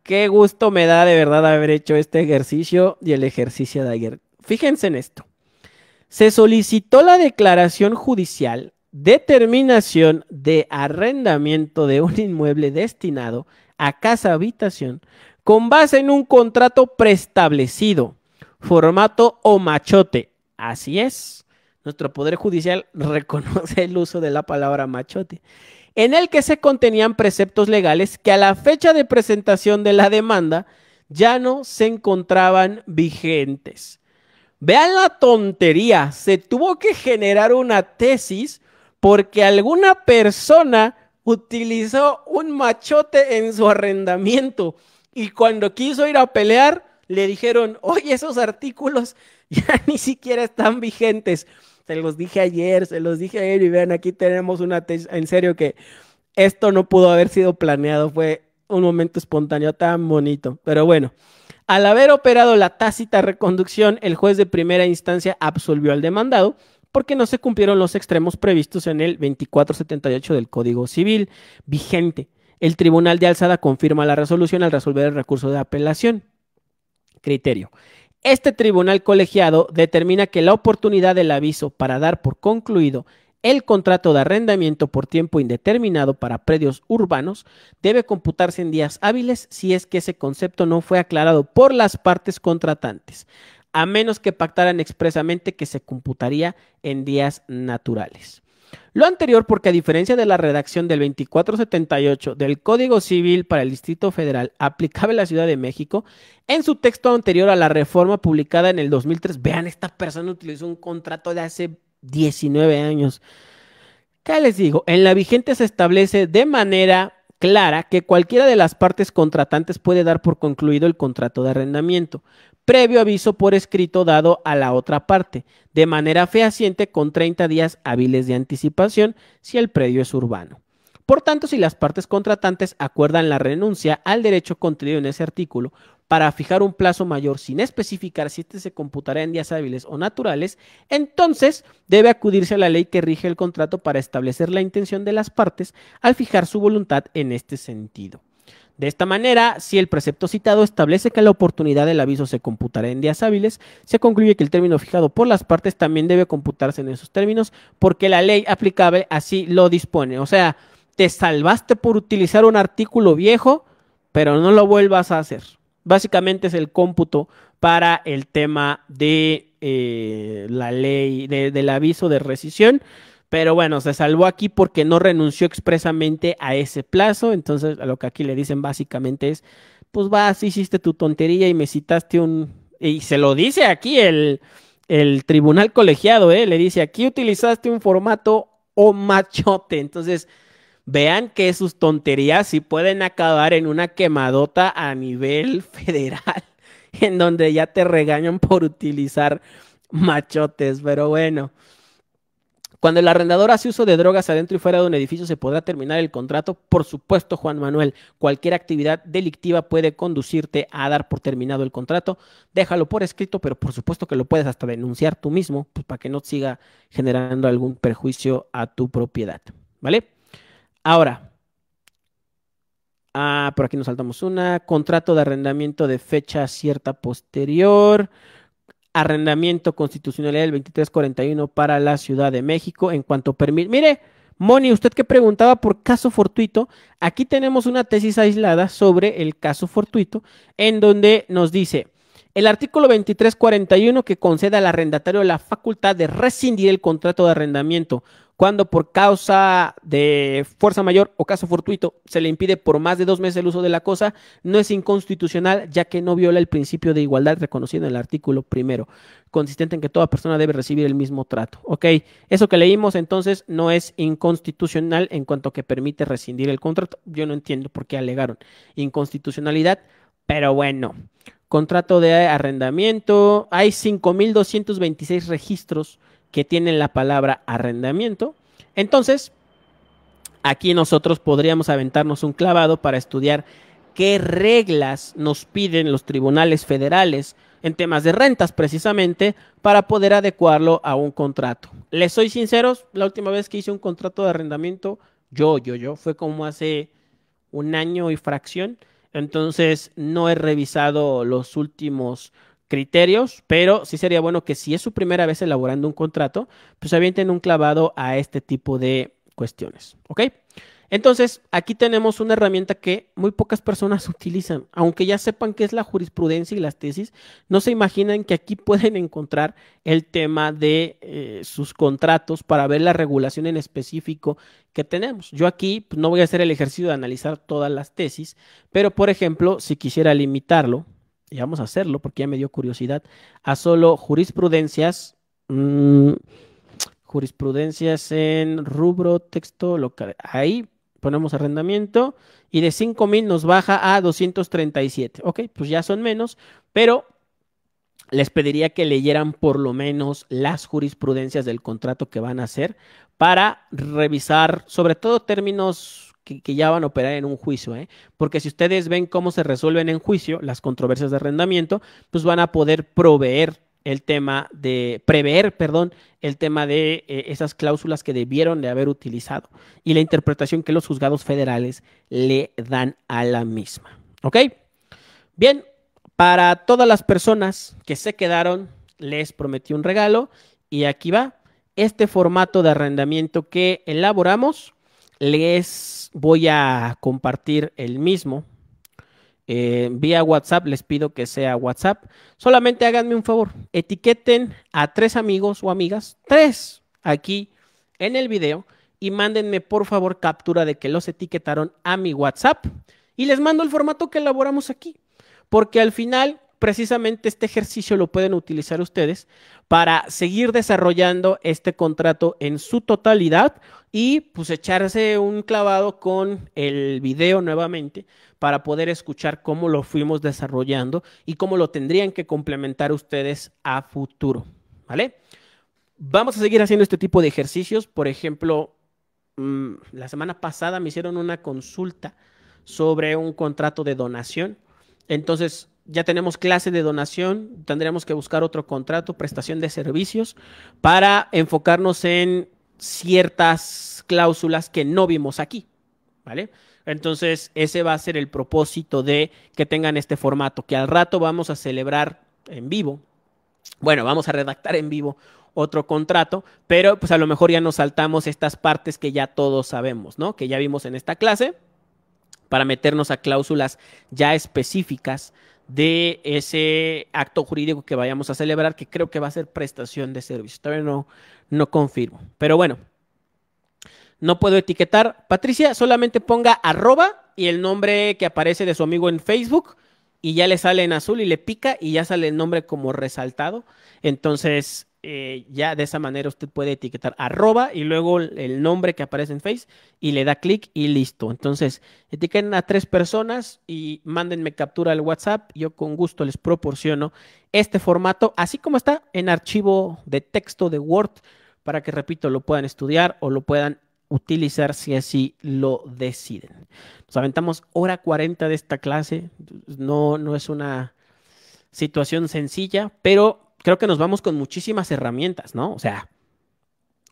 Qué gusto me da de verdad haber hecho este ejercicio y el ejercicio de ayer. Fíjense en esto. Se solicitó la declaración judicial determinación de arrendamiento de un inmueble destinado a casa habitación con base en un contrato preestablecido, formato o machote. Así es. Nuestro Poder Judicial [laughs] reconoce el uso de la palabra machote en el que se contenían preceptos legales que a la fecha de presentación de la demanda ya no se encontraban vigentes. Vean la tontería, se tuvo que generar una tesis porque alguna persona utilizó un machote en su arrendamiento y cuando quiso ir a pelear le dijeron, oye, esos artículos [laughs] ya ni siquiera están vigentes. Se los dije ayer, se los dije ayer y vean, aquí tenemos una en serio que esto no pudo haber sido planeado, fue un momento espontáneo tan bonito, pero bueno. Al haber operado la tácita reconducción, el juez de primera instancia absolvió al demandado porque no se cumplieron los extremos previstos en el 2478 del Código Civil vigente. El Tribunal de Alzada confirma la resolución al resolver el recurso de apelación. Criterio. Este tribunal colegiado determina que la oportunidad del aviso para dar por concluido el contrato de arrendamiento por tiempo indeterminado para predios urbanos debe computarse en días hábiles si es que ese concepto no fue aclarado por las partes contratantes, a menos que pactaran expresamente que se computaría en días naturales. Lo anterior porque a diferencia de la redacción del 2478 del Código Civil para el Distrito Federal aplicable a la Ciudad de México, en su texto anterior a la reforma publicada en el 2003, vean, esta persona utilizó un contrato de hace 19 años. ¿Qué les digo? En la vigente se establece de manera clara que cualquiera de las partes contratantes puede dar por concluido el contrato de arrendamiento, previo aviso por escrito dado a la otra parte, de manera fehaciente con 30 días hábiles de anticipación si el predio es urbano. Por tanto, si las partes contratantes acuerdan la renuncia al derecho contenido en ese artículo, para fijar un plazo mayor sin especificar si este se computará en días hábiles o naturales, entonces debe acudirse a la ley que rige el contrato para establecer la intención de las partes al fijar su voluntad en este sentido. De esta manera, si el precepto citado establece que la oportunidad del aviso se computará en días hábiles, se concluye que el término fijado por las partes también debe computarse en esos términos porque la ley aplicable así lo dispone. O sea, te salvaste por utilizar un artículo viejo, pero no lo vuelvas a hacer básicamente es el cómputo para el tema de eh, la ley, del aviso de rescisión. Pero bueno, se salvó aquí porque no renunció expresamente a ese plazo. Entonces, a lo que aquí le dicen básicamente es, pues vas, hiciste tu tontería y me citaste un... Y se lo dice aquí el, el tribunal colegiado, ¿eh? Le dice, aquí utilizaste un formato o machote. Entonces, vean que sus tonterías sí pueden acabar en una quemadota a nivel [laughs] federal, en donde ya te regañan por utilizar machotes, pero bueno. Cuando el arrendador hace uso de drogas adentro y fuera de un edificio, ¿se podrá terminar el contrato? Por supuesto, Juan Manuel. Cualquier actividad delictiva puede conducirte a dar por terminado el contrato. Déjalo por escrito, pero por supuesto que lo puedes hasta denunciar tú mismo, pues para que no siga generando algún perjuicio a tu propiedad. ¿Vale? Ahora, ah, por aquí nos saltamos una, contrato de arrendamiento de fecha cierta posterior, arrendamiento constitucional del 2341 para la Ciudad de México en cuanto permite. Mire, Moni, usted que preguntaba por caso fortuito, aquí tenemos una tesis aislada sobre el caso fortuito, en donde nos dice el artículo 2341 que conceda al arrendatario la facultad de rescindir el contrato de arrendamiento cuando por causa de fuerza mayor o caso fortuito se le impide por más de dos meses el uso de la cosa, no es inconstitucional ya que no viola el principio de igualdad reconocido en el artículo primero, consistente en que toda persona debe recibir el mismo trato. Ok, eso que leímos entonces no es inconstitucional en cuanto que permite rescindir el contrato. Yo no entiendo por qué alegaron inconstitucionalidad, pero bueno. Contrato de arrendamiento. Hay 5.226 registros que tienen la palabra arrendamiento. Entonces, aquí nosotros podríamos aventarnos un clavado para estudiar qué reglas nos piden los tribunales federales en temas de rentas precisamente para poder adecuarlo a un contrato. Les soy sinceros, la última vez que hice un contrato de arrendamiento, yo, yo, yo, fue como hace un año y fracción, entonces no he revisado los últimos criterios, pero sí sería bueno que si es su primera vez elaborando un contrato, pues avienten un clavado a este tipo de cuestiones, ¿ok? Entonces, aquí tenemos una herramienta que muy pocas personas [laughs] utilizan, aunque ya sepan qué es la jurisprudencia y las tesis, no se imaginan que aquí pueden encontrar el tema de eh, sus contratos para ver la regulación en específico que tenemos. Yo aquí pues, no voy a hacer el ejercicio de analizar todas las tesis, pero por ejemplo, si quisiera limitarlo, y vamos a hacerlo porque ya me dio curiosidad, a solo jurisprudencias, mm, jurisprudencias en rubro, texto local. Ahí ponemos arrendamiento y de 5.000 nos baja a 237. Ok, pues ya son menos, pero les pediría que leyeran por lo menos las jurisprudencias del contrato que van a hacer para revisar sobre todo términos que, ya van a operar en un juicio, ¿eh? porque si ustedes ven cómo se resuelven en juicio las controversias de arrendamiento, pues van a poder proveer el tema de, prever, perdón, el tema de eh, esas cláusulas que debieron de haber utilizado y la interpretación que los juzgados federales le dan a la misma. ¿Ok? Bien, para todas las personas que se quedaron, les prometí un regalo y aquí va este formato de arrendamiento que elaboramos les voy a compartir el mismo. Eh, vía WhatsApp, les pido que sea WhatsApp. Solamente háganme un favor, etiqueten a tres amigos o amigas, tres aquí en el video, y mándenme por favor captura de que los etiquetaron a mi WhatsApp y les mando el formato que elaboramos aquí. Porque al final precisamente este ejercicio lo pueden utilizar ustedes para seguir desarrollando este contrato en su totalidad y pues echarse un clavado con el video nuevamente para poder escuchar cómo lo fuimos desarrollando y cómo lo tendrían que complementar ustedes a futuro, ¿vale? Vamos a seguir haciendo este tipo de ejercicios, por ejemplo, mm, la semana pasada me hicieron una consulta sobre un contrato de donación. Entonces, ya tenemos clase de donación, tendremos que buscar otro contrato, prestación de servicios, para enfocarnos en ciertas cláusulas que no vimos aquí, ¿vale? Entonces, ese va a ser el propósito de que tengan este formato, que al rato vamos a celebrar en vivo. Bueno, vamos a redactar en vivo otro contrato, pero pues a lo mejor ya nos saltamos estas partes que ya todos sabemos, ¿no? Que ya vimos en esta clase, para meternos a cláusulas ya específicas de ese acto jurídico que vayamos a celebrar, que creo que va a ser prestación de servicio. Todavía no, no confirmo. Pero bueno, no puedo etiquetar. Patricia, solamente ponga arroba y el nombre que aparece de su amigo en Facebook y ya le sale en azul y le pica y ya sale el nombre como resaltado. Entonces, eh, ya de esa manera usted puede etiquetar arroba y luego el nombre que aparece en Face y le da clic y listo. Entonces, etiqueten a tres personas y mándenme captura al WhatsApp. Yo con gusto les proporciono este formato, así como está en archivo de texto de Word, para que, repito, lo puedan estudiar o lo puedan utilizar si así lo deciden. Nos aventamos hora 40 de esta clase. No, no es una situación sencilla, pero creo que nos vamos con muchísimas herramientas, ¿no? O sea,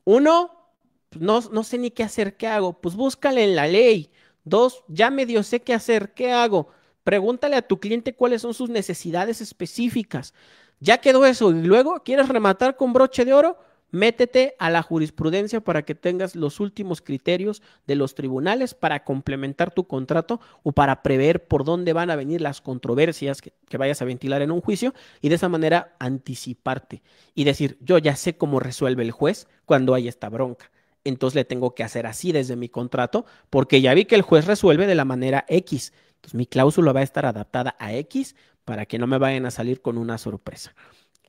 uno, no, no sé ni qué hacer, ¿qué hago? Pues búscale en la ley. Dos, ya medio sé qué hacer, ¿qué hago? Pregúntale a tu cliente cuáles son sus necesidades específicas. Ya quedó eso. Y luego, ¿quieres rematar con broche de oro? Métete a la jurisprudencia para que tengas los últimos criterios de los tribunales para complementar tu contrato o para prever por dónde van a venir las controversias que, vayas a ventilar en un juicio y de esa manera anticiparte y decir, yo ya sé cómo resuelve el juez cuando hay esta bronca entonces le tengo que hacer así desde mi contrato, porque ya vi que el juez resuelve de la manera X. Entonces mi cláusula va a estar adaptada a X para que no me vayan a salir con una sorpresa.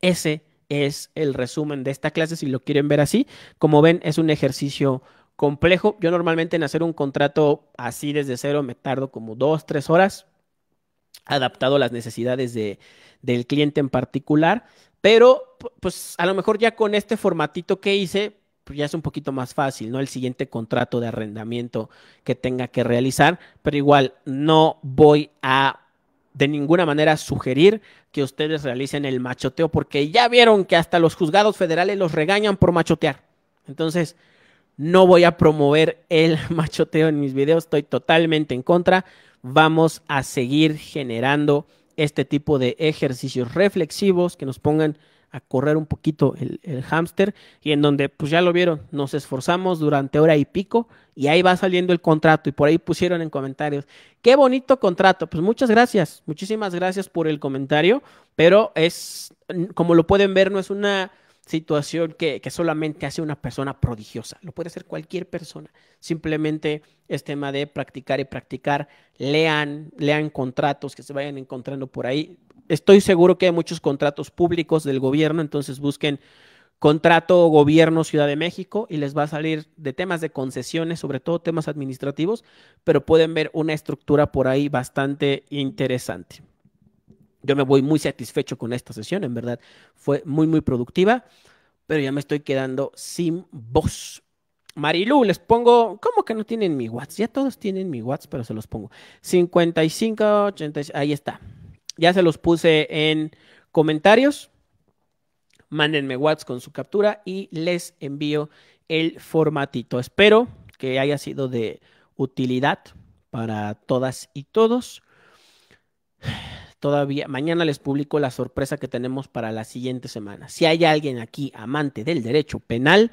Ese es el resumen de esta clase, si lo quieren ver así. Como ven, es un ejercicio complejo. Yo normalmente en hacer un contrato así desde cero me tardo como dos, tres horas, adaptado a las necesidades de, del cliente en particular. Pero, pues a lo mejor ya con este formatito que hice, pues ya es un poquito más fácil, ¿no? El siguiente contrato de arrendamiento que tenga que realizar, pero igual no voy a de ninguna manera sugerir que ustedes realicen el machoteo, porque ya vieron que hasta los juzgados federales los regañan por machotear. Entonces, no voy a promover el [laughs] machoteo en mis videos, estoy totalmente en contra. Vamos a seguir generando este tipo de ejercicios reflexivos que nos pongan a correr un poquito el, el hámster y en donde pues ya lo vieron, nos esforzamos durante hora y pico y ahí va saliendo el contrato y por ahí pusieron en comentarios, qué bonito contrato, pues muchas gracias, muchísimas gracias por el comentario, pero es, como lo pueden ver, no es una situación que, solamente hace una persona prodigiosa. Lo puede hacer cualquier persona. Simplemente es tema de practicar y practicar. Lean, lean contratos que se vayan encontrando por ahí. Estoy seguro que hay muchos contratos públicos del gobierno, entonces busquen contrato gobierno Ciudad de México y les va a salir de temas de concesiones, sobre todo temas administrativos, pero pueden ver una estructura por ahí bastante interesante. Yo me voy muy satisfecho con esta sesión, en verdad. Fue muy, muy productiva, pero ya me estoy quedando sin voz. Marilu, les pongo, ¿cómo que no tienen mi WhatsApp? Ya todos tienen mi WhatsApp, pero se los pongo. 55, 86, ahí está. Ya se los puse en comentarios. Mándenme WhatsApp con su captura y les envío el formatito. Espero que haya sido de utilidad para todas y todos todavía, mañana les publico la sorpresa que tenemos para la siguiente semana. Si hay alguien aquí amante del derecho penal,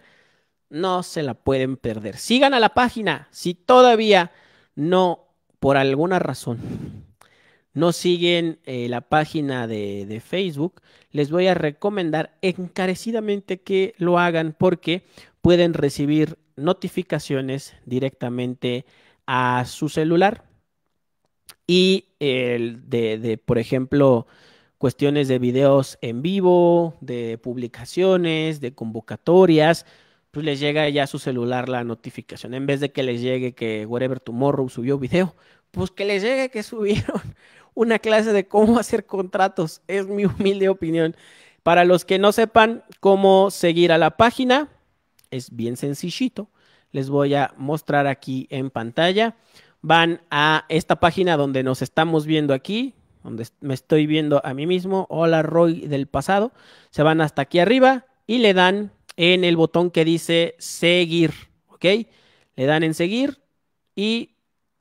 no se la pueden perder. Sigan a la página. Si todavía no, por alguna razón, no siguen eh, la página de, Facebook, les voy a recomendar encarecidamente que lo hagan porque pueden recibir notificaciones directamente a su celular y el de, por ejemplo, cuestiones de videos en vivo, de publicaciones, de convocatorias, pues les llega ya a su celular la notificación. En vez de que les llegue que Wherever Tomorrow subió video, pues que les llegue que [laughs] subieron una clase de cómo hacer contratos. Es mi humilde opinión. Para los que no sepan cómo seguir a la página, es bien sencillito. Les voy a mostrar aquí en pantalla van a esta página donde nos estamos viendo aquí, donde me estoy viendo a mí mismo, hola Roy del pasado, se van hasta aquí arriba y le dan en el botón que dice seguir, ¿ok? Le dan en seguir y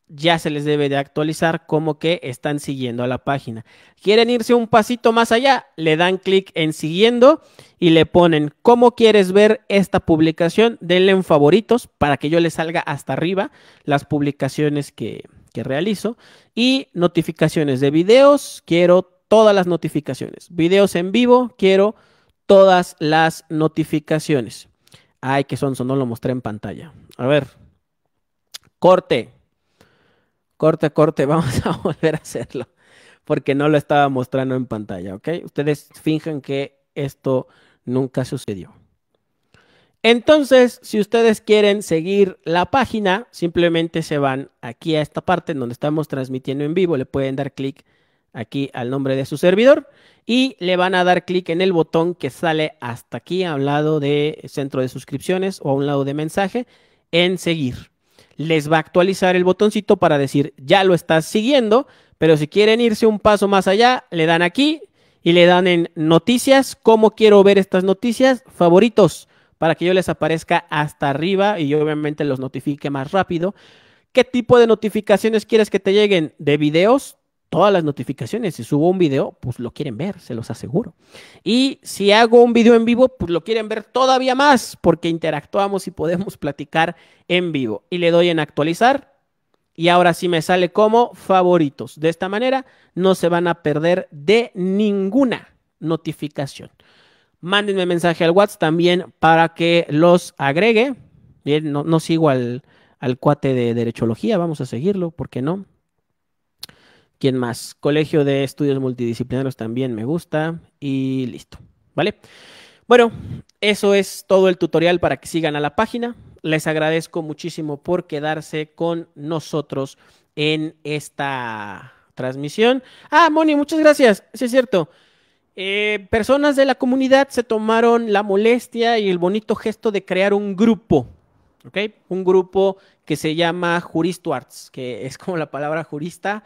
ya se les debe de actualizar como que están siguiendo a la página. Quieren irse un pasito más allá, le dan clic en siguiendo y le ponen cómo quieres ver esta publicación, denle en favoritos para que yo le salga hasta arriba las publicaciones que, que realizo y notificaciones de videos, quiero todas las notificaciones, videos en vivo, quiero todas las notificaciones. Ay, que son, no lo mostré en pantalla. A ver, corte corte, corte, [laughs] vamos a volver a hacerlo, porque no lo estaba mostrando en pantalla, ¿ok? Ustedes finjan que esto nunca sucedió. Entonces, si ustedes quieren seguir la página, simplemente se van aquí a esta parte donde estamos transmitiendo en vivo, le pueden dar clic aquí al nombre de su servidor y le van a dar clic en el botón que sale hasta aquí a un lado de centro de suscripciones o a un lado de mensaje en seguir les va a actualizar el botoncito para decir, ya lo estás siguiendo, pero si quieren irse un paso más allá, le dan aquí y le dan en noticias, cómo quiero ver estas noticias, favoritos, para que yo les aparezca hasta arriba y yo obviamente los notifique más rápido. ¿Qué tipo de notificaciones quieres que te lleguen? ¿De videos? todas las notificaciones. Si subo un video, pues lo quieren ver, se los aseguro. Y si hago un video en vivo, pues lo quieren ver todavía más, porque interactuamos y podemos platicar en vivo. Y le doy en actualizar. Y ahora sí me sale como favoritos. De esta manera no se van a perder de ninguna notificación. Mándenme mensaje al WhatsApp también para que los agregue. Bien, no, sigo al, al cuate de derechología, vamos a seguirlo, ¿por qué no? ¿Quién más? Colegio de Estudios Multidisciplinarios también me gusta. Y listo. ¿Vale? Bueno, eso es todo el tutorial para que sigan a la página. Les agradezco muchísimo por quedarse con nosotros en esta transmisión. Ah, Moni, muchas gracias. Sí, es cierto. Eh, personas de la comunidad se tomaron la molestia y el bonito gesto de crear un grupo, ¿ok? Un grupo que se llama Juristuarts, que es como la palabra jurista,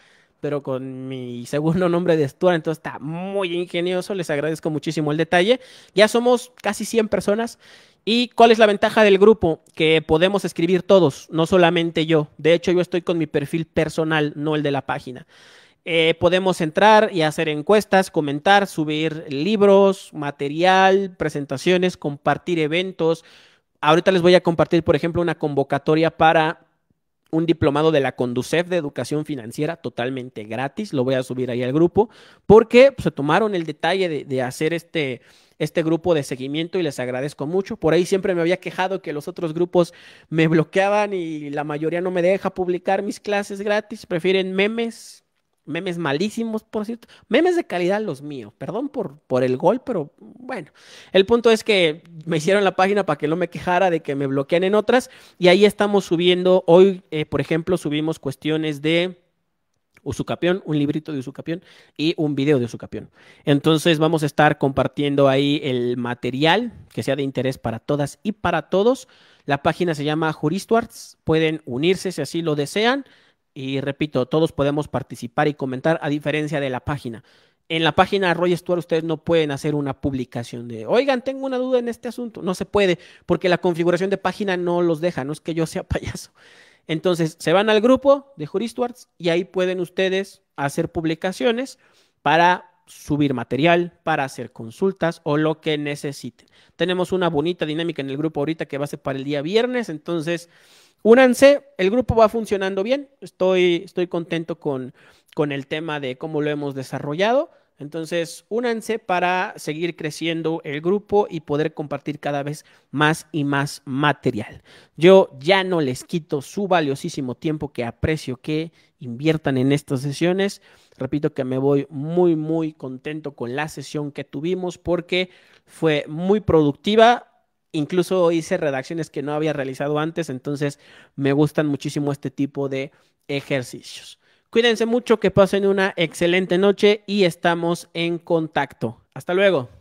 pero con mi segundo nombre de Stuart, entonces está muy ingenioso, les agradezco muchísimo el detalle. Ya somos casi 100 personas. ¿Y cuál es la ventaja del grupo? Que podemos escribir todos, no solamente yo. De hecho, yo estoy con mi perfil personal, no el de la página. Eh, podemos entrar y hacer encuestas, comentar, subir libros, material, presentaciones, compartir eventos. Ahorita les voy a compartir, por ejemplo, una convocatoria para un diplomado de la Conducef de Educación Financiera totalmente gratis. Lo voy a subir ahí al grupo porque pues, se tomaron el detalle de, hacer este, este grupo de seguimiento y les agradezco mucho. Por ahí siempre me había quejado que los otros grupos me bloqueaban y la mayoría no me deja publicar mis clases gratis. Prefieren memes, memes malísimos, por cierto. Memes de calidad los míos. Perdón por, por el gol, pero bueno. El punto es que me hicieron la página para que no me quejara de que me bloquean en otras. Y ahí estamos subiendo. Hoy, eh, por ejemplo, subimos cuestiones de Usucapión, un librito de Usucapión y un video de Usucapión. Entonces vamos a estar compartiendo ahí el material que sea de interés para todas y para todos. La página se llama Juristuarts. Pueden unirse si así lo desean. Y repito, todos podemos participar y comentar a diferencia de la página. En la página Roy Stuart ustedes no pueden hacer una publicación de, oigan, tengo una duda en este asunto. No se puede porque la configuración de página no los deja, no es que yo sea [laughs] payaso. Entonces, se van al grupo de Stuarts y ahí pueden ustedes hacer publicaciones para subir material, para hacer consultas o lo que necesiten. Tenemos una bonita dinámica en el grupo ahorita que va a ser para el día viernes, entonces únanse, el grupo va funcionando bien, estoy, estoy contento con, con el tema de cómo lo hemos desarrollado. Entonces, únanse para seguir creciendo el grupo y poder compartir cada vez más y más material. Yo ya no les quito su valiosísimo tiempo que aprecio que inviertan en estas sesiones. Repito que me voy muy, muy contento con la sesión que tuvimos porque fue muy productiva. Incluso hice redacciones que no había realizado antes, entonces me gustan muchísimo este tipo de ejercicios. Cuídense mucho, que pasen una excelente noche y estamos en contacto. Hasta luego.